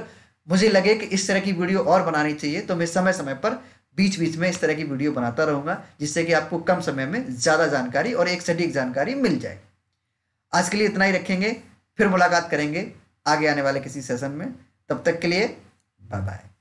मुझे लगे कि इस तरह की वीडियो और बनानी चाहिए तो मैं समय समय पर बीच बीच में इस तरह की वीडियो बनाता रहूँगा जिससे कि आपको कम समय में ज़्यादा जानकारी और एक सटीक जानकारी मिल जाए आज के लिए इतना ही रखेंगे फिर मुलाकात करेंगे आगे आने वाले किसी सेशन में तब तक के लिए बाय बाय